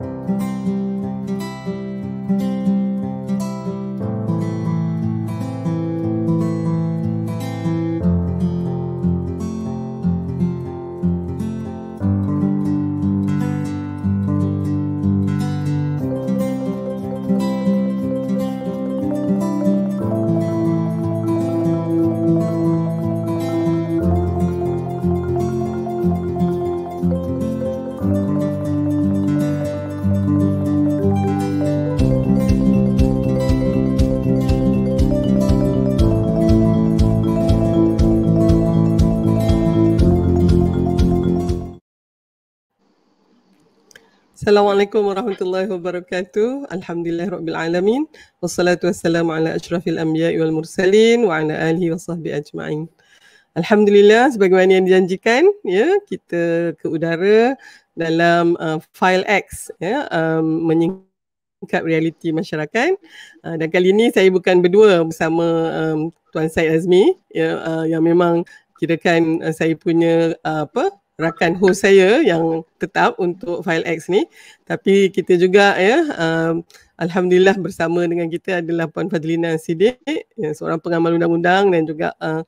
Thank you. Assalamualaikum warahmatullahi wabarakatuh. Alhamdulillah rabbil alamin. Wassalatu wassalamu ala asyrafil anbiya'i wal mursalin wa ala alihi wa ajma'in. Alhamdulillah sebagaimana yang dijanjikan ya kita ke udara dalam uh, file X ya um, menyingkap realiti masyarakat. Uh, dan kali ini saya bukan berdua bersama um, Tuan Said Azmi ya uh, yang memang kirakan uh, saya punya uh, apa rakan host saya yang tetap untuk file X ni tapi kita juga ya um, alhamdulillah bersama dengan kita adalah puan Fadlina Sidik yang seorang pengamal undang-undang dan juga uh,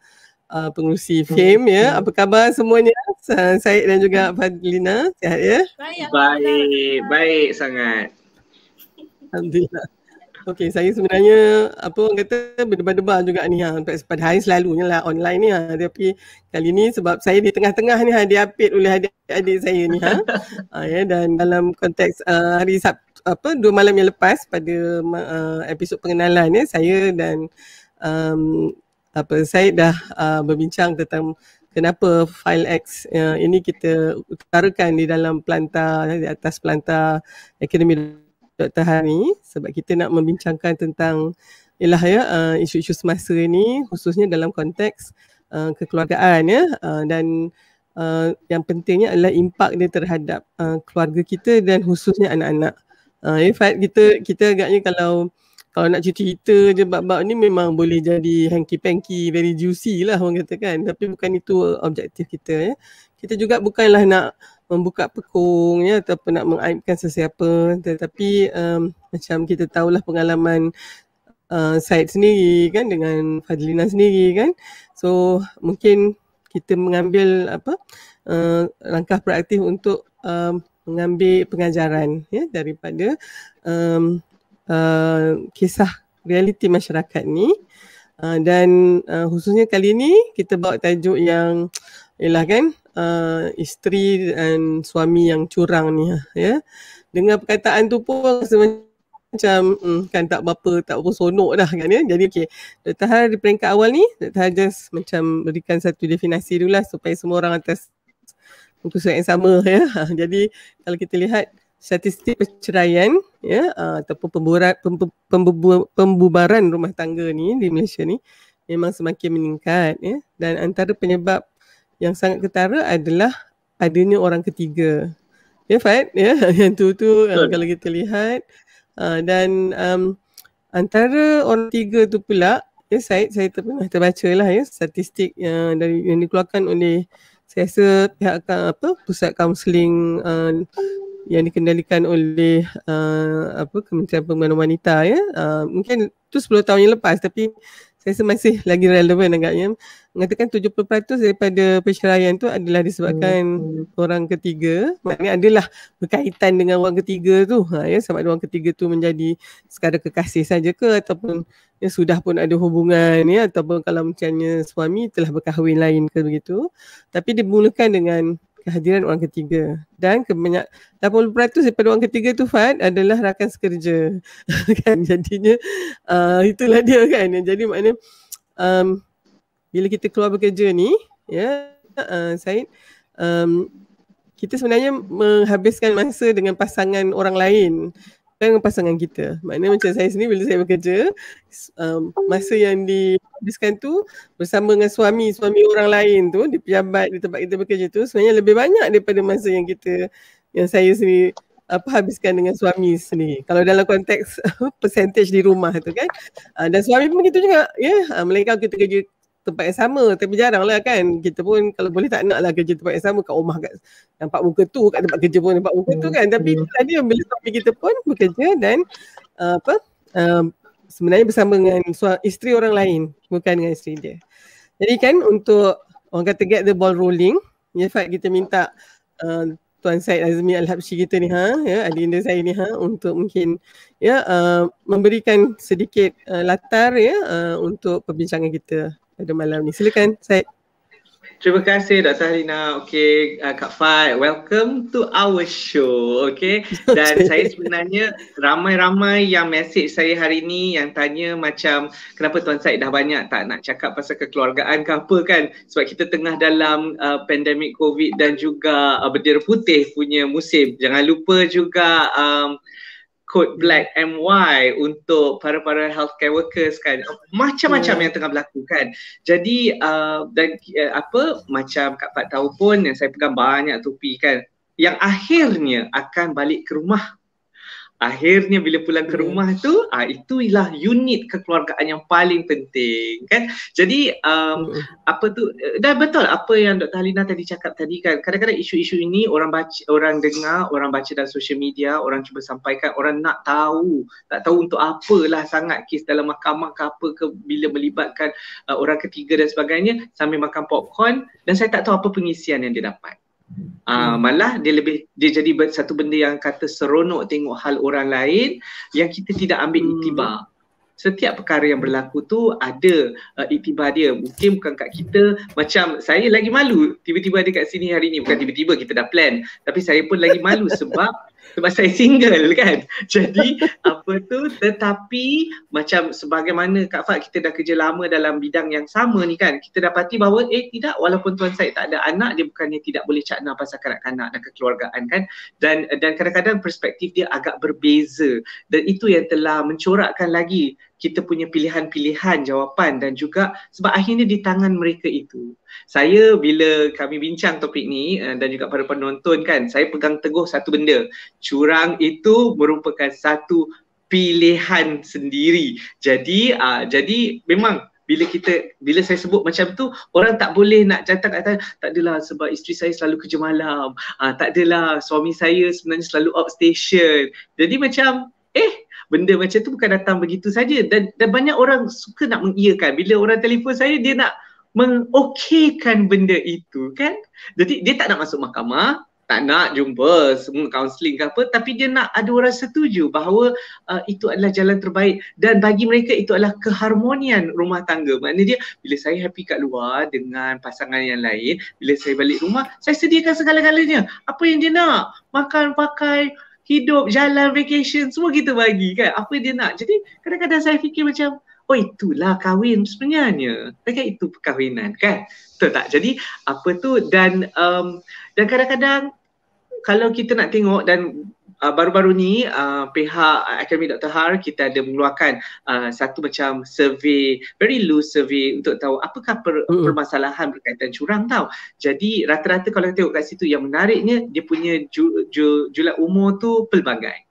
uh, pengurusi hmm. FAME ya. Hmm. Apa khabar semuanya? Saya dan juga hmm. Fadlina sihat ya? Baik, baik sangat. Alhamdulillah. Okay, saya sebenarnya apa orang kata berdebar-debar juga ni ha. Pada hari selalunya lah online ni ha. Tapi kali ni sebab saya di tengah-tengah ni hadiah pit oleh adik-adik saya ni ha. ha ya, dan dalam konteks uh, hari Sab, apa dua malam yang lepas pada uh, episod pengenalan ni saya dan um, apa saya dah uh, berbincang tentang kenapa file X uh, ini kita utarakan di dalam pelantar di atas pelantar akademi Dr. Hani sebab kita nak membincangkan tentang ialah ya uh, isu-isu semasa ini khususnya dalam konteks uh, kekeluargaan ya uh, dan uh, yang pentingnya adalah impak dia terhadap uh, keluarga kita dan khususnya anak-anak. Uh, in fact kita kita agaknya kalau kalau nak cerita je bab-bab ni memang boleh jadi hanky-panky, very juicy lah orang kata kan. Tapi bukan itu objektif kita ya. Kita juga bukanlah nak membuka pekung ya ataupun nak mengaibkan sesiapa tetapi um, macam kita tahulah pengalaman uh, Said sendiri kan dengan Fadlina sendiri kan so mungkin kita mengambil apa uh, langkah proaktif untuk um, mengambil pengajaran ya daripada um, uh, kisah realiti masyarakat ni uh, dan uh, khususnya kali ni kita bawa tajuk yang ialah kan uh, isteri dan suami yang curang ni ha, ya. Yeah. Dengan perkataan tu pun macam hmm, kan tak apa tak apa sonok dah kan ya. Yeah. Jadi okey, Dr. Har di peringkat awal ni, Dr. Har just macam berikan satu definisi dulu lah supaya semua orang atas keputusan yang sama ya. Yeah. Ha, jadi kalau kita lihat statistik perceraian ya yeah, uh, ataupun pemburat, pem, pem, pem, pembubaran rumah tangga ni di Malaysia ni memang semakin meningkat ya dan antara penyebab yang sangat ketara adalah adanya orang ketiga. Ya Fat, ya yang tu tu uh, kalau kita lihat uh, dan um, antara orang ketiga tu pula ya Said, saya saya pernah terbaca lah ya statistik yang dari yang dikeluarkan oleh saya rasa pihak ah, apa pusat kaunseling uh, yang dikendalikan oleh uh, apa Kementerian Pembangunan Wanita ya uh, mungkin tu 10 tahun yang lepas tapi saya rasa masih lagi relevan agaknya mengatakan 70% daripada perceraian tu adalah disebabkan hmm. orang ketiga maknanya adalah berkaitan dengan orang ketiga tu ha, ya, ada orang ketiga tu menjadi sekadar kekasih saja ke ataupun ya, sudah pun ada hubungan ya, ataupun kalau macamnya suami telah berkahwin lain ke begitu tapi dimulakan dengan kehadiran orang ketiga dan kebanyak 80% daripada orang ketiga tu Fad adalah rakan sekerja kan jadinya uh, itulah dia kan jadi maknanya um, bila kita keluar bekerja ni ya uh, Said um, kita sebenarnya menghabiskan masa dengan pasangan orang lain dengan pasangan kita. Maknanya macam saya sendiri bila saya bekerja, um, masa yang dihabiskan tu bersama dengan suami, suami orang lain tu di pejabat di tempat kita bekerja tu sebenarnya lebih banyak daripada masa yang kita yang saya sendiri apa habiskan dengan suami sendiri. Kalau dalam konteks percentage di rumah tu kan. Uh, dan suami pun begitu juga. Ya, yeah? uh, melainkan kita kerja tempat yang sama tapi jarang lah kan kita pun kalau boleh tak nak lah kerja tempat yang sama kat rumah kat nampak muka tu kat tempat kerja pun nampak muka tu hmm, kan tapi tadi hmm. yang bila suami kita pun bekerja dan uh, apa uh, sebenarnya bersama dengan suami isteri orang lain bukan dengan isteri dia jadi kan untuk orang kata get the ball rolling ni ya, Fad kita minta uh, Tuan Syed Azmi Al-Habshi kita ni ha, ya, adinda saya ni ha untuk mungkin ya uh, memberikan sedikit uh, latar ya uh, untuk perbincangan kita pada malam ni. Silakan Syed. Terima kasih Dr. Halina. Okay, uh, Kak Fai, welcome to our show. Okay, dan okay. saya sebenarnya ramai-ramai yang mesej saya hari ni yang tanya macam kenapa Tuan Syed dah banyak tak nak cakap pasal kekeluargaan ke apa kan sebab kita tengah dalam uh, pandemik COVID dan juga uh, bendera putih punya musim. Jangan lupa juga um, code black and why untuk para-para healthcare workers kan macam-macam yeah. yang tengah berlaku kan jadi uh, dan uh, apa macam kat Pak tahu pun yang saya pegang banyak topi kan yang akhirnya akan balik ke rumah akhirnya bila pulang ke rumah tu ah ialah unit kekeluargaan yang paling penting kan jadi um, apa tu dah betul apa yang Dr. Halina tadi cakap tadi kan kadang-kadang isu-isu ini orang baca orang dengar orang baca dalam social media orang cuba sampaikan orang nak tahu tak tahu untuk apalah sangat kes dalam mahkamah ke apa ke bila melibatkan uh, orang ketiga dan sebagainya sambil makan popcorn dan saya tak tahu apa pengisian yang dia dapat Uh, malah dia lebih dia jadi satu benda yang kata seronok tengok hal orang lain yang kita tidak ambil hmm. iktibar. Setiap perkara yang berlaku tu ada uh, iktibar dia. Mungkin bukan kat kita macam saya lagi malu tiba-tiba ada kat sini hari ni. Bukan tiba-tiba kita dah plan. Tapi saya pun lagi malu sebab sebab saya single kan jadi apa tu tetapi macam sebagaimana Kak Fat kita dah kerja lama dalam bidang yang sama ni kan kita dapati bahawa eh tidak walaupun tuan saya tak ada anak dia bukannya tidak boleh cakna pasal kanak-kanak dan kekeluargaan kan dan dan kadang-kadang perspektif dia agak berbeza dan itu yang telah mencorakkan lagi kita punya pilihan-pilihan jawapan dan juga sebab akhirnya di tangan mereka itu. Saya bila kami bincang topik ni eh, dan juga para penonton kan, saya pegang teguh satu benda. Curang itu merupakan satu pilihan sendiri. Jadi uh, jadi memang bila kita bila saya sebut macam tu orang tak boleh nak jatuh kata tak adalah sebab isteri saya selalu kerja malam. Ah uh, tak adalah suami saya sebenarnya selalu outstation. Jadi macam eh benda macam tu bukan datang begitu saja dan dan banyak orang suka nak mengiyakan bila orang telefon saya dia nak mengokekan benda itu kan jadi dia tak nak masuk mahkamah tak nak jumpa semua kaunseling ke apa tapi dia nak ada orang setuju bahawa uh, itu adalah jalan terbaik dan bagi mereka itu adalah keharmonian rumah tangga maknanya dia bila saya happy kat luar dengan pasangan yang lain bila saya balik rumah saya sediakan segala-galanya apa yang dia nak makan pakai hidup, jalan, vacation, semua kita bagi kan. Apa dia nak. Jadi kadang-kadang saya fikir macam, oh itulah kahwin sebenarnya. Kan itu perkahwinan kan. Betul tak? Jadi apa tu dan um, dan kadang-kadang kalau kita nak tengok dan uh, baru-baru ni uh, pihak Akademi Dr. Har kita ada mengeluarkan uh, satu macam survey, very loose survey untuk tahu apakah per, mm permasalahan berkaitan curang tau. Jadi rata-rata kalau kita tengok kat situ yang menariknya dia punya ju, ju, julat umur tu pelbagai.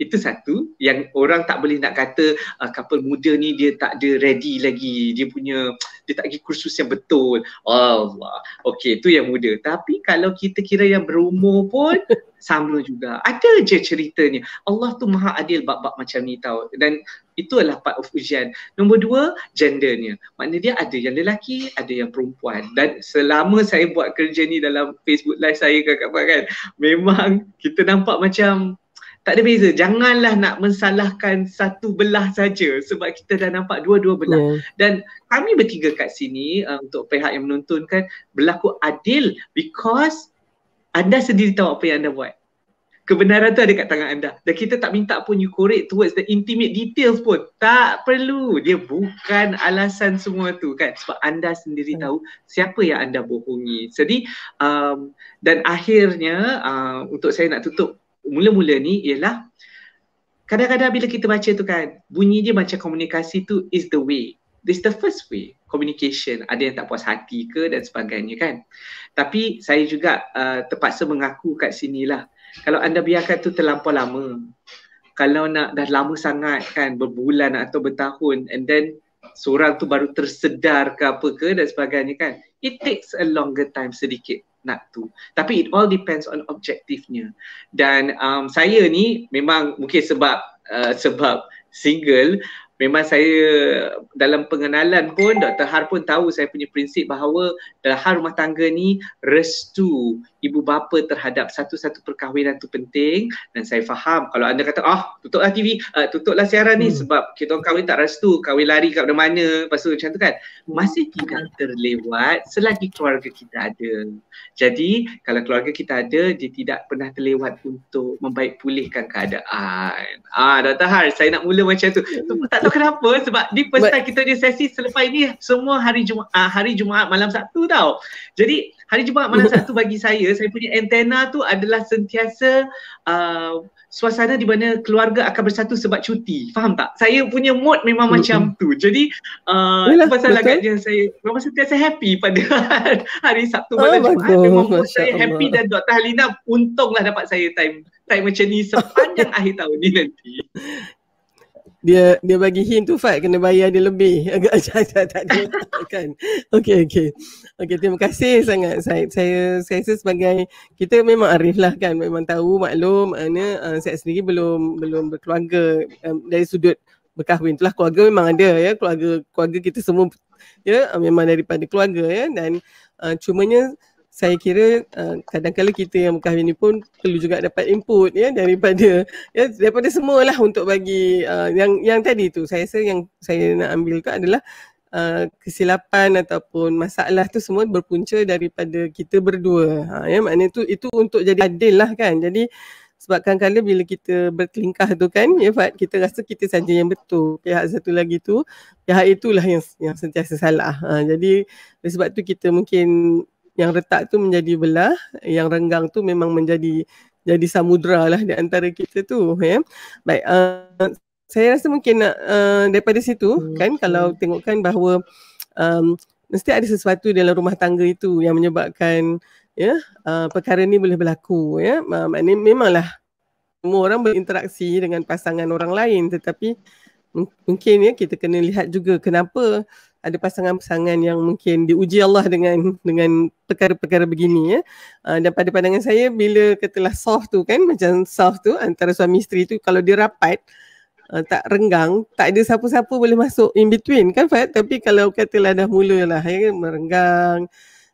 Itu satu yang orang tak boleh nak kata uh, couple muda ni dia tak ada ready lagi. Dia punya, dia tak pergi kursus yang betul. Allah. Okay, tu yang muda. Tapi kalau kita kira yang berumur pun sama juga. Ada je ceritanya. Allah tu maha adil bab-bab macam ni tau. Dan itu adalah part of ujian. Nombor dua, gendernya. Maknanya dia ada yang lelaki, ada yang perempuan. Dan selama saya buat kerja ni dalam Facebook live saya ke kakak kan, memang kita nampak macam tak ada beza. Janganlah nak mensalahkan satu belah saja sebab kita dah nampak dua-dua belah. Yeah. Dan kami bertiga kat sini uh, untuk pihak yang menonton kan berlaku adil because anda sendiri tahu apa yang anda buat. Kebenaran tu ada kat tangan anda. Dan kita tak minta pun you correct towards the intimate details pun. Tak perlu. Dia bukan alasan semua tu kan. Sebab anda sendiri tahu siapa yang anda bohongi. Jadi um, dan akhirnya uh, untuk saya nak tutup mula-mula ni ialah kadang-kadang bila kita baca tu kan bunyi dia macam komunikasi tu is the way this the first way communication ada yang tak puas hati ke dan sebagainya kan tapi saya juga uh, terpaksa mengaku kat sinilah kalau anda biarkan tu terlampau lama kalau nak dah lama sangat kan berbulan atau bertahun and then seorang tu baru tersedar ke apa ke dan sebagainya kan it takes a longer time sedikit nak tu tapi it all depends on objektifnya dan um, saya ni memang mungkin sebab uh, sebab single memang saya dalam pengenalan pun Dr. Har pun tahu saya punya prinsip bahawa dalam hal rumah tangga ni restu ibu bapa terhadap satu-satu perkahwinan tu penting dan saya faham kalau anda kata ah tutuplah TV, uh, ah, tutuplah siaran ni hmm. sebab kita orang kahwin tak restu, kahwin lari kat mana-mana, lepas tu macam tu kan. Masih tidak terlewat selagi keluarga kita ada. Jadi kalau keluarga kita ada, dia tidak pernah terlewat untuk membaik pulihkan keadaan. Ah Dr. Har, saya nak mula macam tu. Tunggu tak tahu kenapa sebab di pesta kita ni sesi selepas ini semua hari Jumaat, ah, hari Jumaat malam Sabtu tau. Jadi hari Jumaat malam Sabtu bagi saya saya punya antena tu adalah sentiasa uh, suasana di mana keluarga akan bersatu sebab cuti. Faham tak? Saya punya mood memang mm macam hmm. tu. Jadi uh, pasal agaknya saya memang sentiasa happy pada hari Sabtu malam oh, Jumaat. Memang Masya saya Allah. happy dan Dr. Halina untunglah dapat saya time time macam ni sepanjang akhir tahun ni nanti dia dia bagi hint tu Fat kena bayar dia lebih agak tak tak, tak kan okey okey okey terima kasih sangat saya saya saya sebagai kita memang arif lah kan memang tahu maklum maknanya uh, saya sendiri belum belum berkeluarga um, dari sudut berkahwin itulah keluarga memang ada ya keluarga keluarga kita semua ya memang daripada keluarga ya dan uh, cumanya saya kira eh, kadang-kadang kita yang berkahwin ni pun perlu juga dapat input ya daripada ya daripada semualah untuk bagi uh, yang yang tadi tu saya rasa yang saya nak ambil tu adalah uh, kesilapan ataupun masalah tu semua berpunca daripada kita berdua ha ya maknanya tu itu untuk jadi adil lah kan jadi sebab kadang-kadang bila kita berkelingkah tu kan ya Fad, kita rasa kita saja yang betul pihak satu lagi tu pihak itulah yang yang sentiasa salah ha, jadi sebab tu kita mungkin yang retak tu menjadi belah, yang renggang tu memang menjadi jadi samudra lah di antara kita tu. Ya. Baik, uh, saya rasa mungkin nak uh, daripada situ hmm. kan kalau tengokkan bahawa um, mesti ada sesuatu dalam rumah tangga itu yang menyebabkan ya uh, perkara ni boleh berlaku ya uh, maknanya memanglah semua orang berinteraksi dengan pasangan orang lain tetapi mungkin ya kita kena lihat juga kenapa ada pasangan-pasangan yang mungkin diuji Allah dengan dengan perkara-perkara begini ya. Uh, dan pada pandangan saya bila katalah soft tu kan macam soft tu antara suami isteri tu kalau dia rapat uh, tak renggang, tak ada siapa-siapa boleh masuk in between kan Fat? Tapi kalau katalah dah mulalah ya, merenggang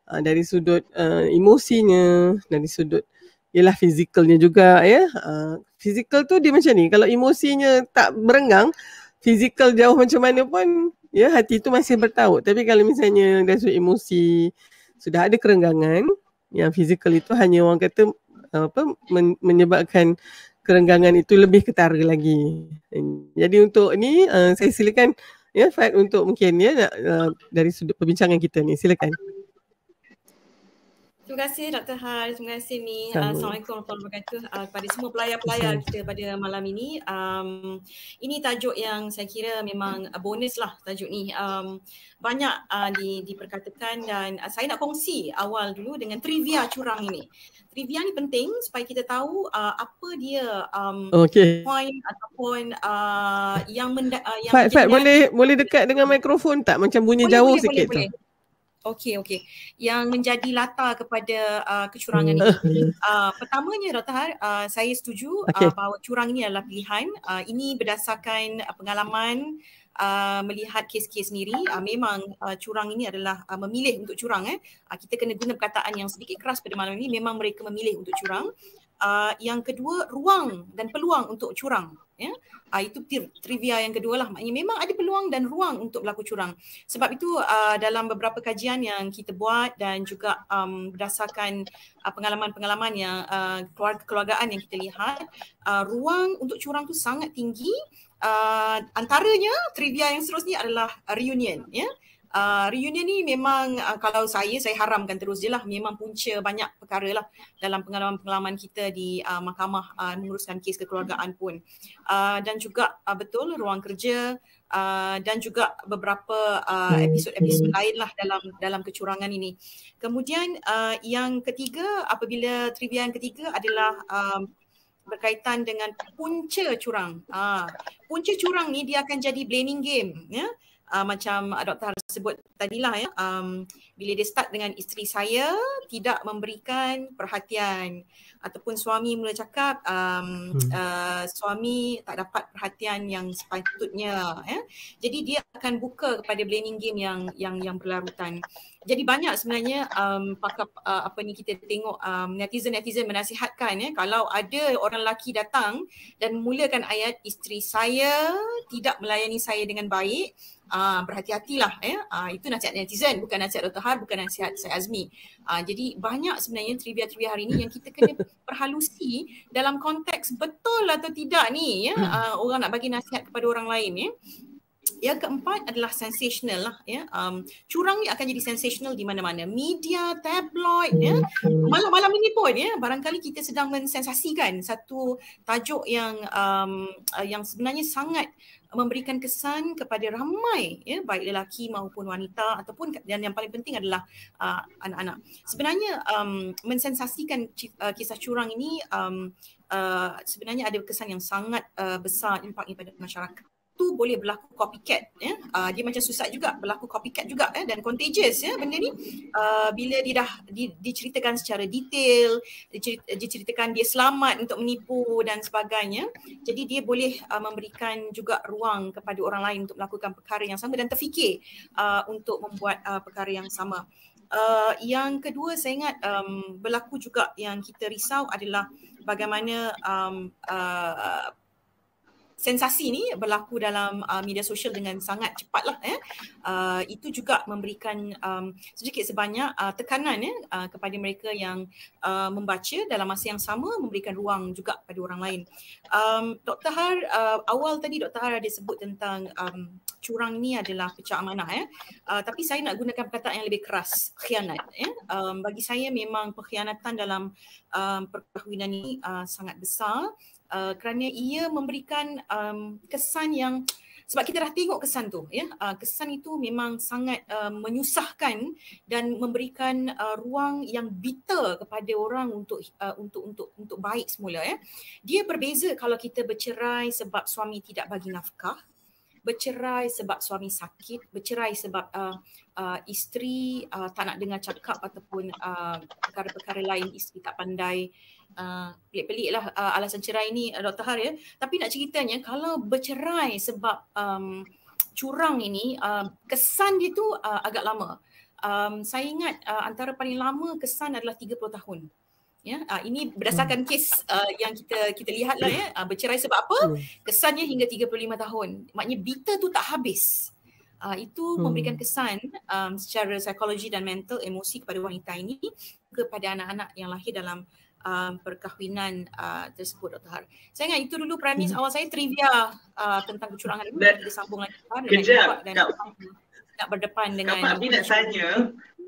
uh, dari sudut uh, emosinya, dari sudut ialah fizikalnya juga ya. Uh, fizikal tu dia macam ni. Kalau emosinya tak merenggang, fizikal jauh macam mana pun ya hati tu masih bertaut tapi kalau misalnya dah sudut emosi sudah ada kerenggangan yang fizikal itu hanya orang kata apa menyebabkan kerenggangan itu lebih ketara lagi jadi untuk ni uh, saya silakan ya Fat untuk mungkin ya nak, uh, dari sudut perbincangan kita ni silakan Terima kasih Dr. Har. Terima kasih Mi. Uh, Assalamualaikum warahmatullahi wabarakatuh uh, kepada semua pelayar-pelayar kita pada malam ini. Um, ini tajuk yang saya kira memang bonus lah tajuk ni. Um, banyak uh, di, diperkatakan dan uh, saya nak kongsi awal dulu dengan trivia curang ini. Trivia ni penting supaya kita tahu uh, apa dia um, okay. point ataupun uh, yang, menda- uh, yang Fad, Fad, boleh, boleh dekat dengan mikrofon tak? Macam bunyi boleh, jauh boleh, sikit boleh, tu. Boleh. Okey okey. Yang menjadi latar kepada uh, kecurangan hmm. ini. Uh, pertamanya Dr. Har, uh, saya setuju okay. uh, bahawa curang ini adalah pilihan. Uh, ini berdasarkan uh, pengalaman Uh, melihat kes-kes sendiri uh, memang uh, curang ini adalah uh, memilih untuk curang eh uh, kita kena guna perkataan yang sedikit keras pada malam ini memang mereka memilih untuk curang uh, yang kedua ruang dan peluang untuk curang ya uh, itu trivia yang kedua lah maknanya memang ada peluang dan ruang untuk berlaku curang sebab itu uh, dalam beberapa kajian yang kita buat dan juga um, berdasarkan uh, pengalaman-pengalaman yang uh, keluarga keluargaan yang kita lihat uh, ruang untuk curang tu sangat tinggi uh, antaranya trivia yang seterusnya adalah reunion ya Ah, reunion ni memang uh, kalau saya saya haramkan terus je lah memang punca banyak perkara lah dalam pengalaman-pengalaman kita di uh, mahkamah uh, menguruskan kes kekeluargaan pun uh, dan juga uh, betul ruang kerja uh, dan juga beberapa hmm. episod-episod hmm. lain lah dalam dalam kecurangan ini kemudian uh, yang ketiga apabila trivia yang ketiga adalah uh, berkaitan dengan punca curang. Ah, punca curang ni dia akan jadi blaming game, ya uh, macam ah, Dr. Haris sebut tadilah ya um, bila dia start dengan isteri saya tidak memberikan perhatian ataupun suami mula cakap um, hmm. uh, suami tak dapat perhatian yang sepatutnya ya jadi dia akan buka kepada blaming game yang yang yang berlarutan jadi banyak sebenarnya um, pakar uh, apa ni kita tengok um, netizen-netizen menasihatkan ya kalau ada orang lelaki datang dan mulakan ayat isteri saya tidak melayani saya dengan baik uh, berhati-hatilah ya. Uh, itu nasihat netizen bukan nasihat Dr. Har bukan nasihat saya Azmi. Uh, jadi banyak sebenarnya trivia-trivia hari ini yang kita kena perhalusi dalam konteks betul atau tidak ni ya uh, orang nak bagi nasihat kepada orang lain ya yang keempat adalah sensational lah ya um, curang ni akan jadi sensational di mana-mana media tabloid ya hmm. malam-malam ini pun ya barangkali kita sedang mensensasikan satu tajuk yang um, uh, yang sebenarnya sangat memberikan kesan kepada ramai ya baik lelaki maupun wanita ataupun dan yang paling penting adalah uh, anak-anak sebenarnya um, mensensasikan uh, kisah curang ini um, uh, sebenarnya ada kesan yang sangat uh, besar impaknya pada masyarakat tu boleh berlaku copycat ya uh, dia macam susah juga berlaku copycat juga ya dan contagious ya benda ni uh, bila dia dah di, diceritakan secara detail diceritakan dia selamat untuk menipu dan sebagainya jadi dia boleh uh, memberikan juga ruang kepada orang lain untuk melakukan perkara yang sama dan terfikir uh, untuk membuat uh, perkara yang sama uh, yang kedua saya ingat um, berlaku juga yang kita risau adalah bagaimana um, uh, sensasi ni berlaku dalam uh, media sosial dengan sangat cepatlah eh uh, itu juga memberikan um, sedikit sebanyak uh, tekanan ya uh, kepada mereka yang uh, membaca dalam masa yang sama memberikan ruang juga kepada orang lain. Um Dr Har uh, awal tadi Dr Har ada sebut tentang um, curang ni adalah pecah amanah ya. Uh, tapi saya nak gunakan perkataan yang lebih keras khianat ya. Um, bagi saya memang pengkhianatan dalam um, perkahwinan ini uh, sangat besar Uh, kerana ia memberikan um, kesan yang sebab kita dah tengok kesan tu ya uh, kesan itu memang sangat uh, menyusahkan dan memberikan uh, ruang yang bitter kepada orang untuk uh, untuk untuk untuk baik semula ya dia berbeza kalau kita bercerai sebab suami tidak bagi nafkah bercerai sebab suami sakit bercerai sebab uh, uh, isteri uh, tak nak dengar cakap ataupun uh, perkara-perkara lain isteri tak pandai uh, ah, eh, pelik-pelik lah uh, ah, alasan cerai ni ah, Dr. Har ya. Tapi nak ceritanya kalau bercerai sebab um, curang ini uh, kesan dia tu uh, agak lama. Um, saya ingat uh, antara paling lama kesan adalah 30 tahun. Ya, uh, ini berdasarkan hmm. kes uh, yang kita kita lihat lah ya. Uh, bercerai sebab apa? Hmm. Kesannya hingga 35 tahun. Maknanya bitter tu tak habis. Uh, itu hmm. memberikan kesan um, secara psikologi dan mental emosi kepada wanita ini kepada anak-anak yang lahir dalam um, perkahwinan uh, tersebut Dr. Har. Saya ingat itu dulu premis hmm. awal saya trivia uh, tentang kecurangan ini Let, kita sambung lagi Har, kejap, nak berdepan dengan Kak Pak nak tanya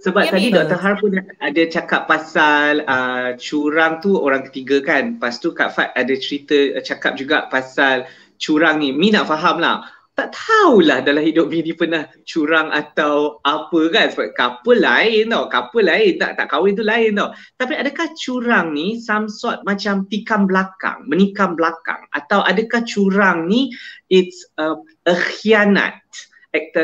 sebab ya, tadi ya. Dr. Har pun ada cakap pasal uh, curang tu orang ketiga kan. Lepas tu Kak Fat ada cerita uh, cakap juga pasal curang ni. Mi nak faham lah tak tahulah dalam hidup bini pernah curang atau apa kan sebab couple lain tau couple lain tak tak kahwin tu lain tau tapi adakah curang ni some sort macam tikam belakang menikam belakang atau adakah curang ni it's a, a khianat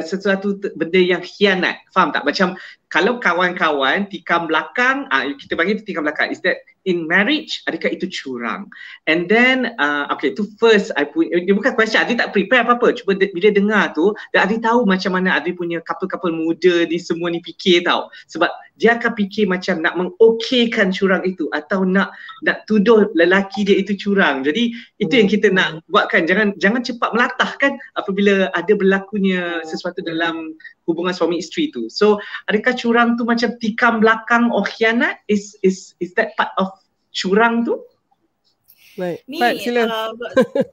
sesuatu benda yang khianat faham tak macam kalau kawan-kawan tikam belakang, uh, kita panggil tikam belakang, is that in marriage, adakah itu curang? And then, uh, okay, to first, I pun, dia eh, bukan question, Adi tak prepare apa-apa. Cuba de- bila dengar tu, dan Adi tahu macam mana Adi punya couple-couple muda ni semua ni fikir tau. Sebab dia akan fikir macam nak mengokekan curang itu atau nak nak tuduh lelaki dia itu curang. Jadi, itu yang kita nak hmm. buatkan. Jangan jangan cepat melatahkan apabila ada berlakunya sesuatu dalam hubungan suami isteri tu. So adakah curang tu macam tikam belakang or khianat? Is is is that part of curang tu? Baik. Ni Pat, sila. Uh,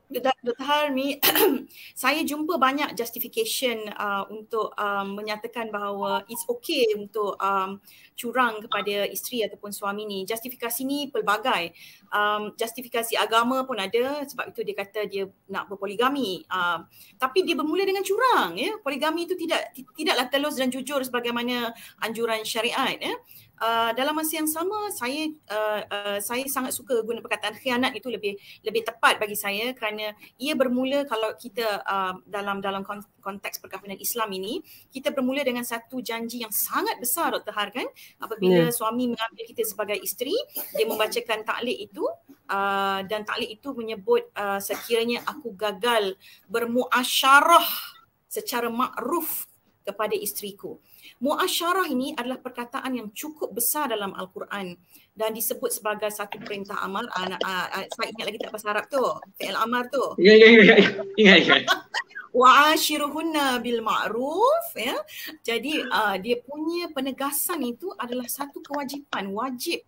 Dr. Harmi, saya jumpa banyak justification uh, untuk um, menyatakan bahawa it's okay untuk um, curang kepada isteri ataupun suami ni. Justifikasi ni pelbagai. Um, justifikasi agama pun ada sebab itu dia kata dia nak berpoligami. Uh, tapi dia bermula dengan curang. Ya? Poligami itu tidak tidaklah telus dan jujur sebagaimana anjuran syariat. Ya? Eh, dalam masa yang sama saya uh, uh, saya sangat suka guna perkataan khianat itu lebih lebih tepat bagi saya kerana ia bermula kalau kita uh, dalam dalam konteks perkahwinan Islam ini kita bermula dengan satu janji yang sangat besar Dr. Har kan apabila yeah. suami mengambil kita sebagai isteri dia membacakan taklik itu uh, dan taklik itu menyebut uh, sekiranya aku gagal bermuasyarah secara makruf kepada isteriku. Muasyarah ini adalah perkataan yang cukup besar dalam Al-Quran dan disebut sebagai satu perintah amal. Uh, ah, uh, ah, uh, ah, saya ingat lagi tak bahasa Arab tu, fi'il amar tu. Ya, ya, ya. Ingat, Wa ya, ya, ya. Wa'ashiruhunna bil ma'ruf. Ya. Jadi uh, dia punya penegasan itu adalah satu kewajipan, wajib.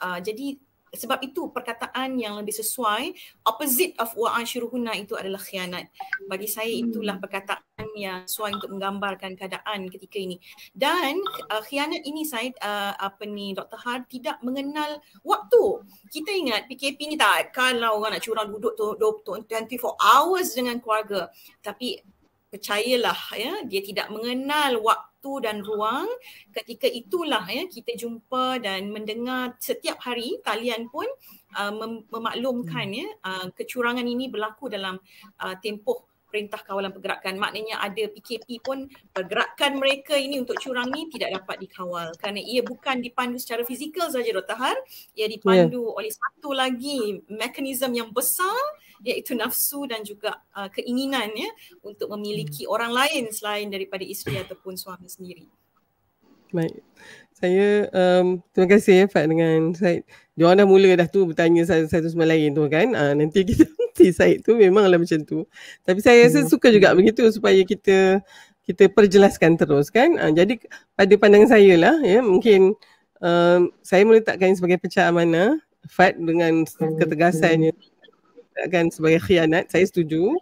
Uh, jadi sebab itu perkataan yang lebih sesuai opposite of wa wa'ashiruhunna itu adalah khianat bagi saya itulah hmm. perkataan yang sesuai untuk menggambarkan keadaan ketika ini dan uh, khianat ini saya uh, apa ni Dr Har tidak mengenal waktu kita ingat PKP ni tak kalau orang nak curang duduk tu 24 hours dengan keluarga tapi percayalah ya dia tidak mengenal waktu waktu dan ruang ketika itulah ya kita jumpa dan mendengar setiap hari talian pun uh, mem- memaklumkan hmm. ya uh, kecurangan ini berlaku dalam uh, tempoh perintah kawalan pergerakan maknanya ada PKP pun pergerakan mereka ini untuk curang ni tidak dapat dikawal kerana ia bukan dipandu secara fizikal saja Dr. Har ia dipandu yeah. oleh satu lagi mekanisme yang besar iaitu nafsu dan juga uh, keinginan ya untuk memiliki hmm. orang lain selain daripada isteri ataupun suami sendiri Baik saya um, terima kasih ya eh, Fat dengan Said. Diorang dah mula dah tu bertanya satu sama lain tu kan. Uh, nanti kita nanti Said tu memanglah macam tu. Tapi saya rasa hmm. suka juga begitu supaya kita kita perjelaskan terus kan. Uh, jadi pada pandangan saya lah ya mungkin um, saya meletakkan sebagai pecah amanah Fat dengan hmm. ketegasannya akan sebagai khianat saya setuju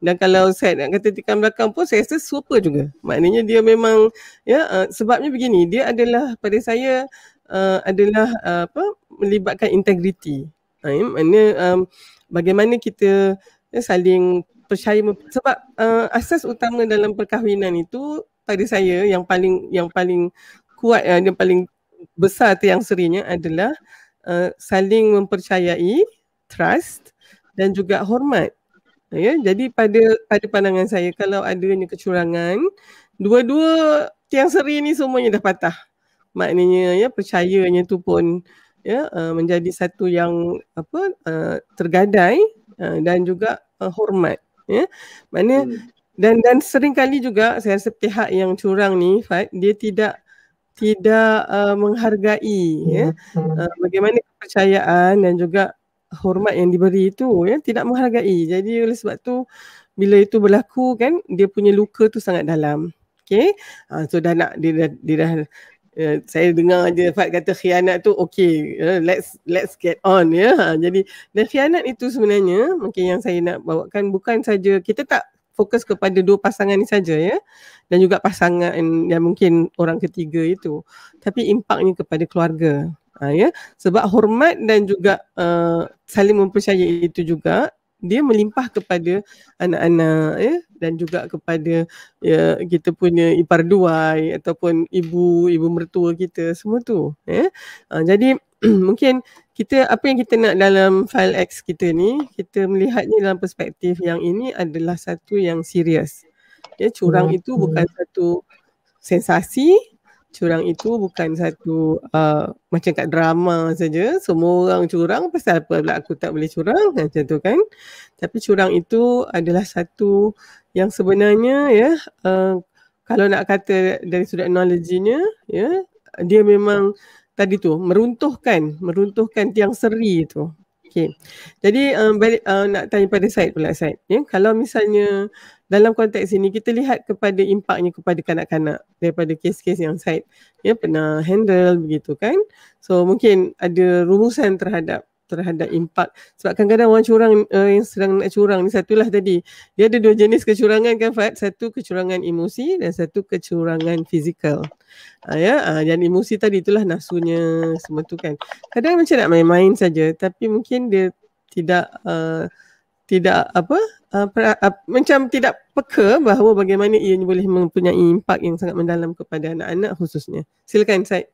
dan kalau saya nak kata tekan belakang pun saya rasa super juga maknanya dia memang ya uh, sebabnya begini dia adalah pada saya uh, adalah uh, apa melibatkan integriti uh, maknanya um, bagaimana kita ya, saling percaya sebab uh, asas utama dalam perkahwinan itu pada saya yang paling yang paling kuat uh, yang paling besar tu yang serinya adalah uh, saling mempercayai trust dan juga hormat Ya, jadi pada pada pandangan saya kalau ada adanya kecurangan, dua-dua tiang seri ni semuanya dah patah. Maknanya ya percayanya tu pun ya uh, menjadi satu yang apa uh, tergadai uh, dan juga uh, hormat ya. Maknanya hmm. dan dan kali juga saya rasa pihak yang curang ni Fad, dia tidak tidak uh, menghargai ya. hmm. ya uh, bagaimana kepercayaan dan juga hormat yang diberi itu ya tidak menghargai. Jadi oleh sebab tu bila itu berlaku kan dia punya luka tu sangat dalam. Okay Uh, ha, so dah nak dia dah, dia dah Uh, saya dengar aja Fat kata khianat tu okay uh, ya, let's let's get on ya yeah. Ha, uh, jadi dan khianat itu sebenarnya mungkin yang saya nak bawakan bukan saja kita tak fokus kepada dua pasangan ni saja ya yeah. dan juga pasangan yang mungkin orang ketiga itu tapi impaknya kepada keluarga ha, ya sebab hormat dan juga uh, saling mempercayai itu juga dia melimpah kepada anak-anak ya dan juga kepada ya kita punya ipar duai ataupun ibu ibu mertua kita semua tu ya ha, jadi mungkin kita apa yang kita nak dalam file X kita ni kita melihatnya dalam perspektif yang ini adalah satu yang serius ya curang hmm. itu bukan hmm. satu sensasi curang itu bukan satu uh, macam kat drama saja semua orang curang pasal apa pula aku tak boleh curang ha, macam tu kan tapi curang itu adalah satu yang sebenarnya ya uh, kalau nak kata dari sudut analoginya ya dia memang tadi tu meruntuhkan meruntuhkan tiang seri itu Okay. Jadi um, balik, uh, nak tanya pada Syed pula Syed. Yeah? Kalau misalnya dalam konteks ini kita lihat kepada impaknya kepada kanak-kanak daripada kes-kes yang Syed yeah, pernah handle begitu kan. So mungkin ada rumusan terhadap terhadap impak sebab kadang-kadang orang curang uh, yang sedang nak curang ni satulah tadi dia ada dua jenis kecurangan kan Fat satu kecurangan emosi dan satu kecurangan fizikal uh, ya uh, dan emosi tadi itulah nasunya semua tu kan kadang macam nak main-main saja tapi mungkin dia tidak uh, tidak apa Uh, pra, uh, macam tidak peka bahawa bagaimana ia boleh mempunyai impak yang sangat mendalam kepada anak-anak khususnya. Silakan Syed.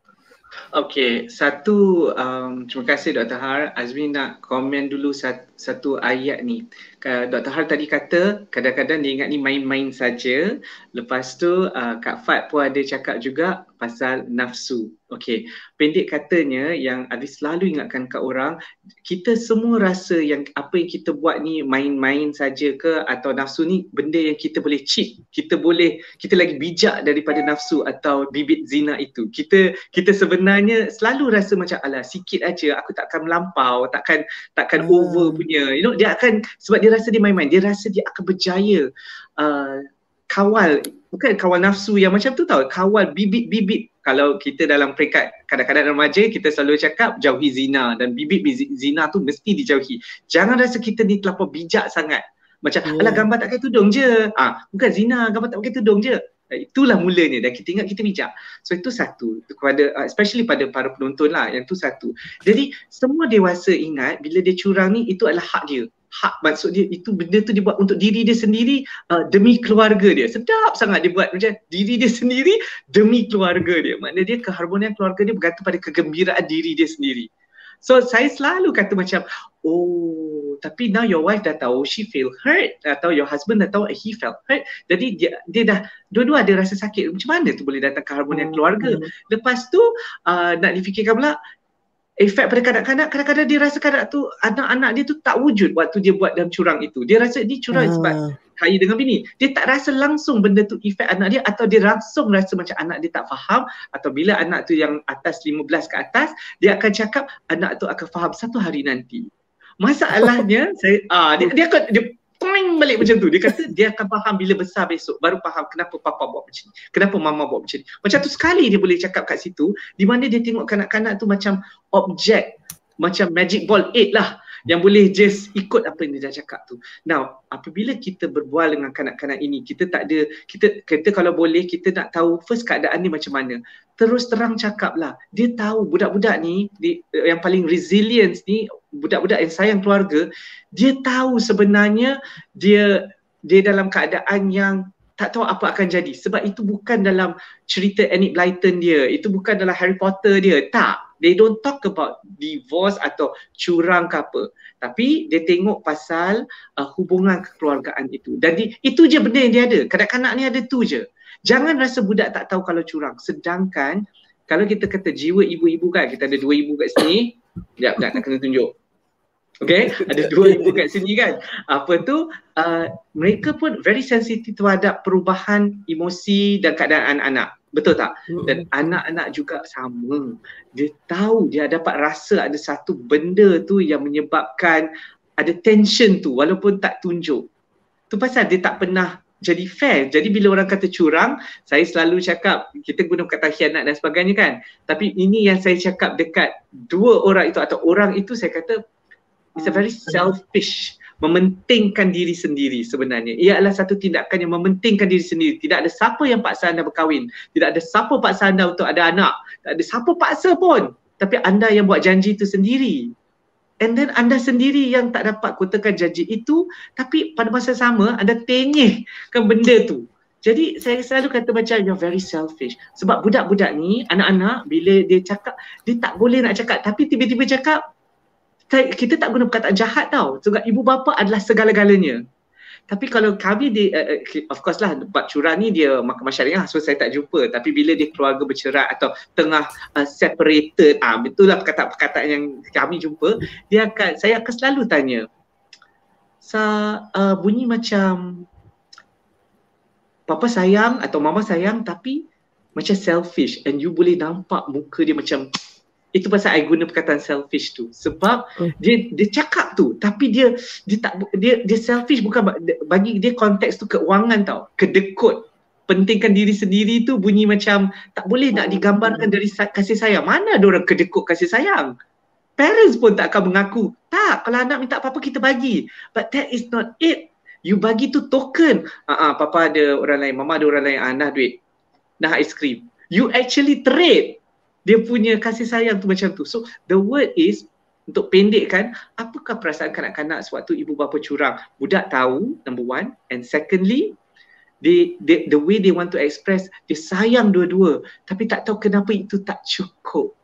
Okay, satu um, terima kasih Dr. Har. Azmi nak komen dulu satu, satu ayat ni. Dr. Har tadi kata kadang-kadang dia ingat ni main-main saja. Lepas tu uh, Kak Fat pun ada cakap juga pasal nafsu. Okey. Pendek katanya yang Abis selalu ingatkan kat orang, kita semua rasa yang apa yang kita buat ni main-main saja ke atau nafsu ni benda yang kita boleh cheat. Kita boleh kita lagi bijak daripada nafsu atau bibit zina itu. Kita kita sebenarnya selalu rasa macam alah sikit aja aku takkan melampau, takkan takkan over dunia. You know, dia akan sebab dia rasa dia main-main, dia rasa dia akan berjaya uh, kawal bukan kawal nafsu yang macam tu tau, kawal bibit-bibit kalau kita dalam peringkat kadang-kadang remaja kita selalu cakap jauhi zina dan bibit-bibit zina tu mesti dijauhi. Jangan rasa kita ni terlalu bijak sangat. Macam, yeah. alah gambar tak pakai tudung je. Ah, ha, bukan zina, gambar tak pakai tudung je. Eh, itulah mulanya dan kita ingat kita bijak so itu satu kepada ah, especially pada para penonton lah yang tu satu jadi semua dewasa ingat bila dia curang ni itu adalah hak dia hak maksud dia itu benda tu dibuat untuk diri dia sendiri uh, demi keluarga dia sedap sangat dia buat macam diri dia sendiri demi keluarga dia maknanya dia keharmonian keluarga dia bergantung pada kegembiraan diri dia sendiri so saya selalu kata macam oh tapi now your wife dah tahu she feel hurt atau your husband dah tahu eh, he felt hurt jadi dia dia dah dua-dua ada rasa sakit macam mana tu boleh datang ke harmoni hmm. keluarga hmm. lepas tu uh, nak difikirkan pula efek pada kanak-kanak kadang-kadang dia rasa kanak tu anak-anak dia tu tak wujud waktu dia buat dalam curang itu dia rasa ni curang sebab hmm. Ah. Kaya dengan bini. Dia tak rasa langsung benda tu efek anak dia atau dia langsung rasa macam anak dia tak faham atau bila anak tu yang atas 15 ke atas, dia akan cakap anak tu akan faham satu hari nanti. Masalahnya saya ah dia dia akan dia poing balik macam tu. Dia kata dia akan faham bila besar besok baru faham kenapa papa buat macam ni. Kenapa mama buat macam ni. Macam tu sekali dia boleh cakap kat situ di mana dia tengok kanak-kanak tu macam objek macam magic ball eight lah yang boleh just ikut apa yang dia dah cakap tu. Now, apabila kita berbual dengan kanak-kanak ini, kita tak ada, kita, kita kalau boleh, kita nak tahu first keadaan ni macam mana. Terus terang cakap lah, dia tahu budak-budak ni, di, yang paling resilience ni, budak-budak yang sayang keluarga dia tahu sebenarnya dia dia dalam keadaan yang tak tahu apa akan jadi sebab itu bukan dalam cerita Enid Blyton dia itu bukan dalam Harry Potter dia tak they don't talk about divorce atau curang ke apa tapi dia tengok pasal uh, hubungan kekeluargaan itu dan di, itu je benda yang dia ada kanak-kanak ni ada tu je jangan rasa budak tak tahu kalau curang sedangkan kalau kita kata jiwa ibu-ibu kan kita ada dua ibu kat sini tak nak kena tunjuk Okay, ada dua ibu kat sini kan. Apa tu, uh, mereka pun very sensitive terhadap perubahan emosi dan keadaan anak-anak. Betul tak? Hmm. Dan hmm. anak-anak juga sama. Dia tahu, dia dapat rasa ada satu benda tu yang menyebabkan ada tension tu walaupun tak tunjuk. Tu pasal dia tak pernah jadi fair. Jadi bila orang kata curang, saya selalu cakap kita guna kata khianat dan sebagainya kan. Tapi ini yang saya cakap dekat dua orang itu atau orang itu saya kata It's a very hmm. selfish mementingkan diri sendiri sebenarnya. Ia adalah satu tindakan yang mementingkan diri sendiri. Tidak ada siapa yang paksa anda berkahwin. Tidak ada siapa paksa anda untuk ada anak. tidak ada siapa paksa pun. Tapi anda yang buat janji itu sendiri. And then anda sendiri yang tak dapat kutakan janji itu tapi pada masa sama anda tengihkan benda tu. Jadi saya selalu kata macam you're very selfish. Sebab budak-budak ni, anak-anak bila dia cakap, dia tak boleh nak cakap tapi tiba-tiba cakap kita tak guna perkataan jahat tau sebab ibu bapa adalah segala-galanya tapi kalau kami di uh, of course lah Pak Cura ni dia mahkamah syariah so saya tak jumpa tapi bila dia keluarga bercerai atau tengah uh, separated ah uh, betullah perkataan-perkataan yang kami jumpa dia akan saya akan selalu tanya sa uh, bunyi macam papa sayang atau mama sayang tapi macam selfish and you boleh nampak muka dia macam itu pasal I guna perkataan selfish tu sebab hmm. dia dia cakap tu tapi dia dia tak dia dia selfish bukan bagi dia konteks tu keuangan tau kedekut pentingkan diri sendiri tu bunyi macam tak boleh nak digambarkan dari kasih sayang mana ada orang kedekut kasih sayang parents pun tak akan mengaku tak kalau anak minta apa-apa kita bagi but that is not it you bagi tu token ah uh-uh, papa ada orang lain mama ada orang lain anak ah, duit nak aiskrim you actually trade dia punya kasih sayang tu macam tu. So the word is untuk pendekkan, apakah perasaan kanak-kanak sewaktu ibu bapa curang? Budak tahu, number one. And secondly, the they, the way they want to express, dia sayang dua-dua. Tapi tak tahu kenapa itu tak cukup.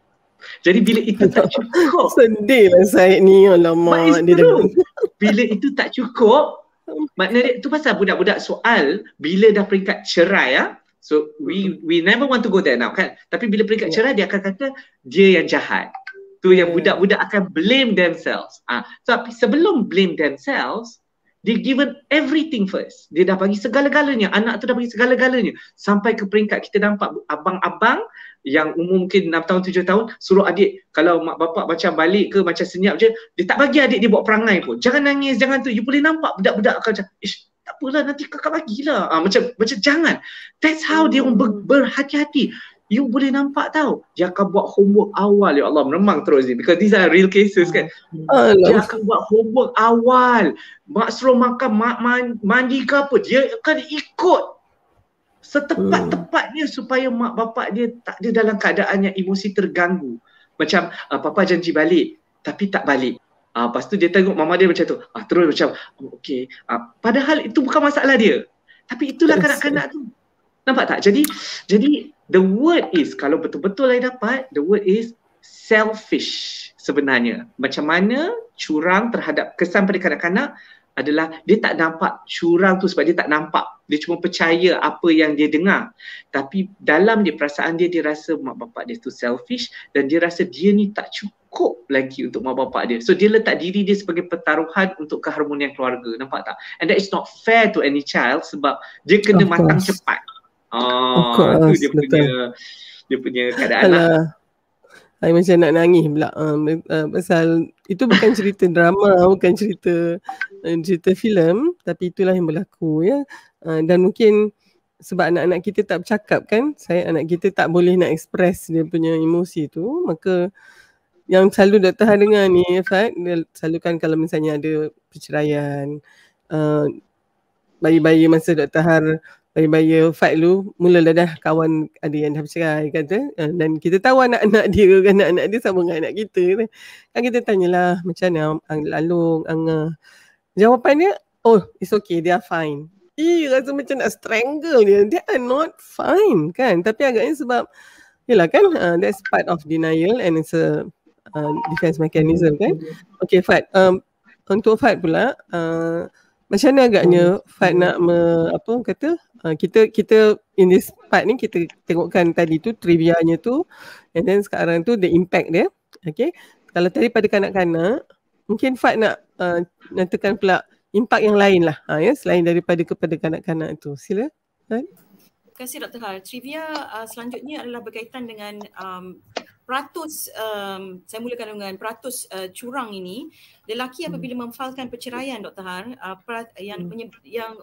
Jadi bila itu tak cukup. Sedih lah saya ni. Alamak. But it's bila itu tak cukup, maknanya tu pasal budak-budak soal bila dah peringkat cerai ya, So we we never want to go there now kan. Tapi bila peringkat yeah. cerai dia akan kata dia yang jahat. Tu yang budak-budak akan blame themselves. Ah, tapi so, sebelum blame themselves, dia given everything first. Dia dah bagi segala-galanya. Anak tu dah bagi segala-galanya. Sampai ke peringkat kita nampak abang-abang yang umum mungkin 6 tahun, 7 tahun suruh adik kalau mak bapak macam balik ke macam senyap je, dia tak bagi adik dia buat perangai pun. Jangan nangis, jangan tu. You boleh nampak budak-budak akan macam, ish, tak apalah nanti kakak bagilah. Ha, macam macam jangan. That's how dia ber, berhati-hati. You boleh nampak tau. Dia akan buat homework awal. Ya Allah, meremang terus ni. Because these are real cases kan. Alah. Dia akan buat homework awal. Mak suruh makan, mak mandi ke apa. Dia akan ikut setepat-tepatnya supaya mak bapak dia tak ada dalam keadaan yang emosi terganggu. Macam, uh, papa janji balik tapi tak balik. Ah, lepas tu dia tengok mama dia macam tu. Ah, terus macam, oh, okay. Uh, padahal itu bukan masalah dia. Tapi itulah yes. kanak-kanak tu. Nampak tak? Jadi, jadi the word is, kalau betul-betul saya dapat, the word is selfish sebenarnya. Macam mana curang terhadap kesan pada kanak-kanak adalah dia tak nampak curang tu sebab dia tak nampak. Dia cuma percaya apa yang dia dengar. Tapi dalam dia perasaan dia, dia rasa mak bapak dia tu selfish dan dia rasa dia ni tak cukup cukup lagi untuk mak bapak dia. So dia letak diri dia sebagai pertaruhan untuk keharmonian keluarga. Nampak tak? And that is not fair to any child sebab dia kena matang cepat. Oh, of course, dia punya dia punya keadaan lah. Alah. lah. Saya macam nak nangis pula um, uh, pasal itu bukan cerita drama, bukan cerita uh, cerita filem tapi itulah yang berlaku ya. Uh, dan mungkin sebab anak-anak kita tak bercakap kan, saya anak kita tak boleh nak express dia punya emosi tu, maka yang selalu doktor Han dengar ni Fad, dia selalu kan kalau misalnya ada perceraian uh, bayi-bayi masa doktor Har bayi-bayi Fad lu mulalah dah kawan ada yang dah bercerai kata uh, eh, dan kita tahu anak-anak dia kan anak-anak dia sama dengan anak kita kan kita tanyalah macam mana ang lalung ang eh. jawapannya oh it's okay they are fine Ih, rasa macam nak strangle dia. They are not fine, kan? Tapi agaknya sebab, yelah kan, uh, that's part of denial and it's a Um, defense mechanism kan. Okay Fat, um, untuk Fat pula, uh, macam mana agaknya Fat nak me, apa kata uh, kita kita in this part ni kita tengokkan tadi tu trivianya tu and then sekarang tu the impact dia. Okay. Kalau tadi pada kanak-kanak, mungkin Fat nak uh, nyatakan pula impak yang lain lah ha, ya, selain daripada kepada kanak-kanak itu. Sila. Ha? Terima kasih Dr. Har. Trivia uh, selanjutnya adalah berkaitan dengan um, peratus um, saya mulakan dengan peratus uh, curang ini lelaki hmm. apabila memfailkan perceraian Dr Han uh, yang hmm. yang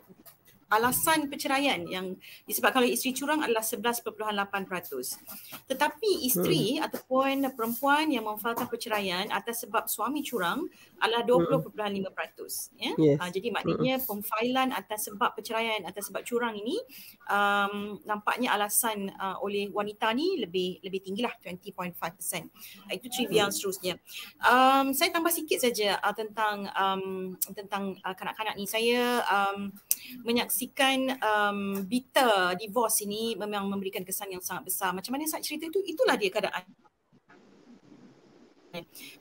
alasan perceraian yang disebabkan oleh isteri curang adalah 11.8%. Tetapi isteri hmm. ataupun perempuan yang memfailkan perceraian atas sebab suami curang adalah 20.5%. Hmm. Ya. Yes. Uh, jadi maknanya hmm. pemfailan atas sebab perceraian atas sebab curang ini um, nampaknya alasan uh, oleh wanita ni lebih lebih lah 20.5%. Ah, itu trivia hmm. seterusnya. Um, saya tambah sikit saja uh, tentang um, tentang uh, kanak-kanak ni. Saya um, menyaksikan menyaksikan um, bitter divorce ini memang memberikan kesan yang sangat besar. Macam mana saya cerita itu, itulah dia keadaan.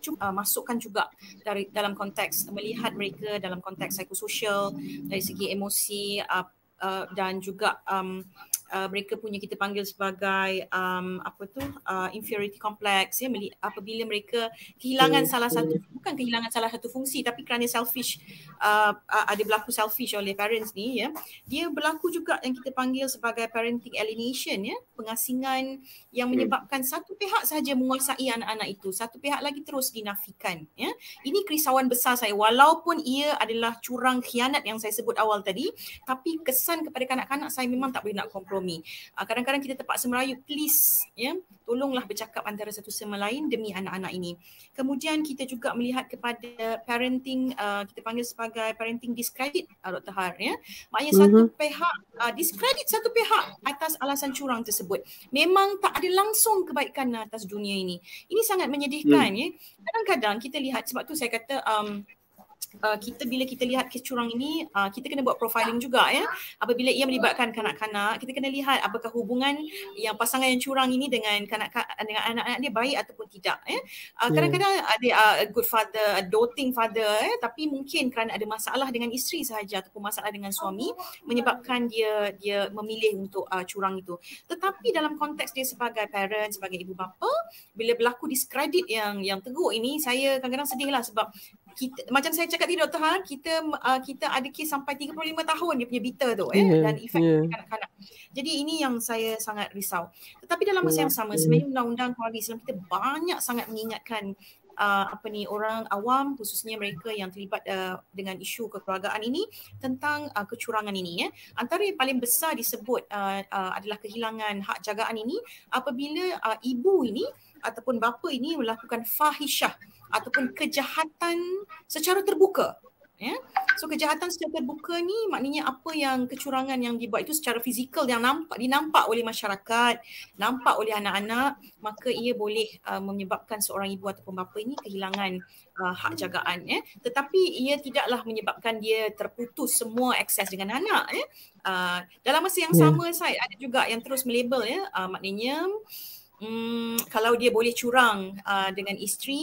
Cuma uh, masukkan juga dari dalam konteks melihat mereka dalam konteks psikososial dari segi emosi uh, uh, dan juga um, Uh, mereka punya kita panggil sebagai um, apa tu uh, inferiority complex ya apabila mereka kehilangan okay. salah satu bukan kehilangan salah satu fungsi tapi kerana selfish uh, uh, ada berlaku selfish oleh parents ni ya dia berlaku juga yang kita panggil sebagai parenting alienation ya pengasingan yang hmm. menyebabkan okay. satu pihak sahaja menguasai anak-anak itu satu pihak lagi terus dinafikan ya ini kerisauan besar saya walaupun ia adalah curang khianat yang saya sebut awal tadi tapi kesan kepada kanak-kanak saya memang tak boleh nak kompromi kompromi. Ah, kadang-kadang kita terpaksa merayu, please ya, tolonglah bercakap antara satu sama lain demi anak-anak ini. Kemudian kita juga melihat kepada parenting uh, kita panggil sebagai parenting discredit uh, ah, Dr. Har ya. Maknanya uh-huh. satu mhm. pihak uh, discredit satu pihak atas alasan curang tersebut. Memang tak ada langsung kebaikan atas dunia ini. Ini sangat menyedihkan hmm. ya. Kadang-kadang kita lihat sebab tu saya kata um, uh, kita bila kita lihat kes curang ini uh, kita kena buat profiling juga ya apabila ia melibatkan kanak-kanak kita kena lihat apakah hubungan yang pasangan yang curang ini dengan kanak-kanak dengan anak-anak dia baik ataupun tidak ya uh, hmm. kadang-kadang ada uh, good father a uh, doting father ya tapi mungkin kerana ada masalah dengan isteri sahaja ataupun masalah dengan suami menyebabkan dia dia memilih untuk uh, curang itu tetapi dalam konteks dia sebagai parent sebagai ibu bapa bila berlaku diskredit yang yang teguh ini saya kadang-kadang sedihlah sebab kita macam saya cakap tadi doktor ha kita uh, kita ada kes sampai 35 tahun dia punya bitter tu eh yeah, dan efek yeah. kanak-kanak. Jadi ini yang saya sangat risau. Tetapi dalam masa yeah. yang sama ya. sebenarnya undang-undang keluarga Islam kita banyak sangat mengingatkan uh, apa ni orang awam khususnya mereka yang terlibat uh, dengan isu kekeluargaan ini tentang uh, kecurangan ini ya. Eh. Antara yang paling besar disebut uh, uh, adalah kehilangan hak jagaan ini apabila uh, ibu ini ataupun bapa ini melakukan fahishah ataupun kejahatan secara terbuka ya so kejahatan secara terbuka ni maknanya apa yang kecurangan yang dibuat itu secara fizikal yang nampak dinampak oleh masyarakat nampak oleh anak-anak maka ia boleh uh, menyebabkan seorang ibu ataupun bapa ini kehilangan uh, hak jagaan ya tetapi ia tidaklah menyebabkan dia terputus semua akses dengan anak ya uh, dalam masa yang ya. sama saya ada juga yang terus melabel ya uh, maknanya uh, mm, kalau dia boleh curang uh, dengan isteri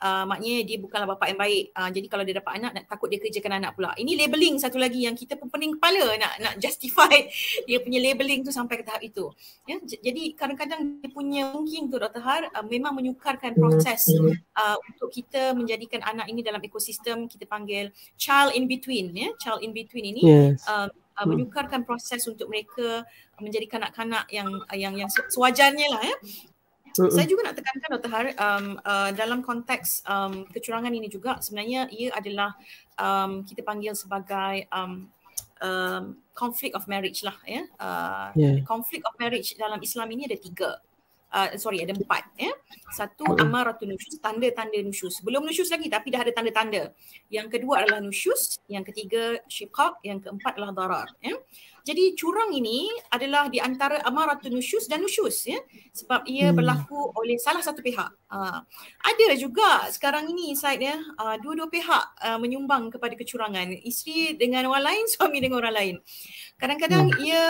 Uh, maknanya dia bukanlah bapa yang baik. Uh, jadi kalau dia dapat anak, nak takut dia kerjakan anak pula. Ini labeling satu lagi yang kita pun pening kepala nak nak justify dia punya labeling tu sampai ke tahap itu. Ya? Jadi kadang-kadang dia punya mungkin tu Dr. Har uh, memang menyukarkan proses uh, untuk kita menjadikan anak ini dalam ekosistem kita panggil child in between. Ya? Child in between ini yes. uh, uh, hmm. menyukarkan proses untuk mereka uh, menjadi kanak-kanak yang uh, yang yang sewajarnya lah ya. Saya juga nak tekankan Dr. Har, um, uh, dalam konteks um, kecurangan ini juga sebenarnya ia adalah um, kita panggil sebagai um, um, conflict of marriage lah ya. Uh, yeah. Conflict of marriage dalam Islam ini ada tiga uh, sorry ada empat ya. Satu amaratun nusyus, tanda-tanda nusyus. Belum nusyus lagi tapi dah ada tanda-tanda. Yang kedua adalah nusyus, yang ketiga syiqaq, yang keempat adalah darar ya. Jadi curang ini adalah di antara amaratun nusyus dan nusyus ya sebab ia hmm. berlaku oleh salah satu pihak. Uh, ada juga sekarang ini side ya uh, dua-dua pihak uh, menyumbang kepada kecurangan. Isteri dengan orang lain, suami dengan orang lain. Kadang-kadang hmm. ia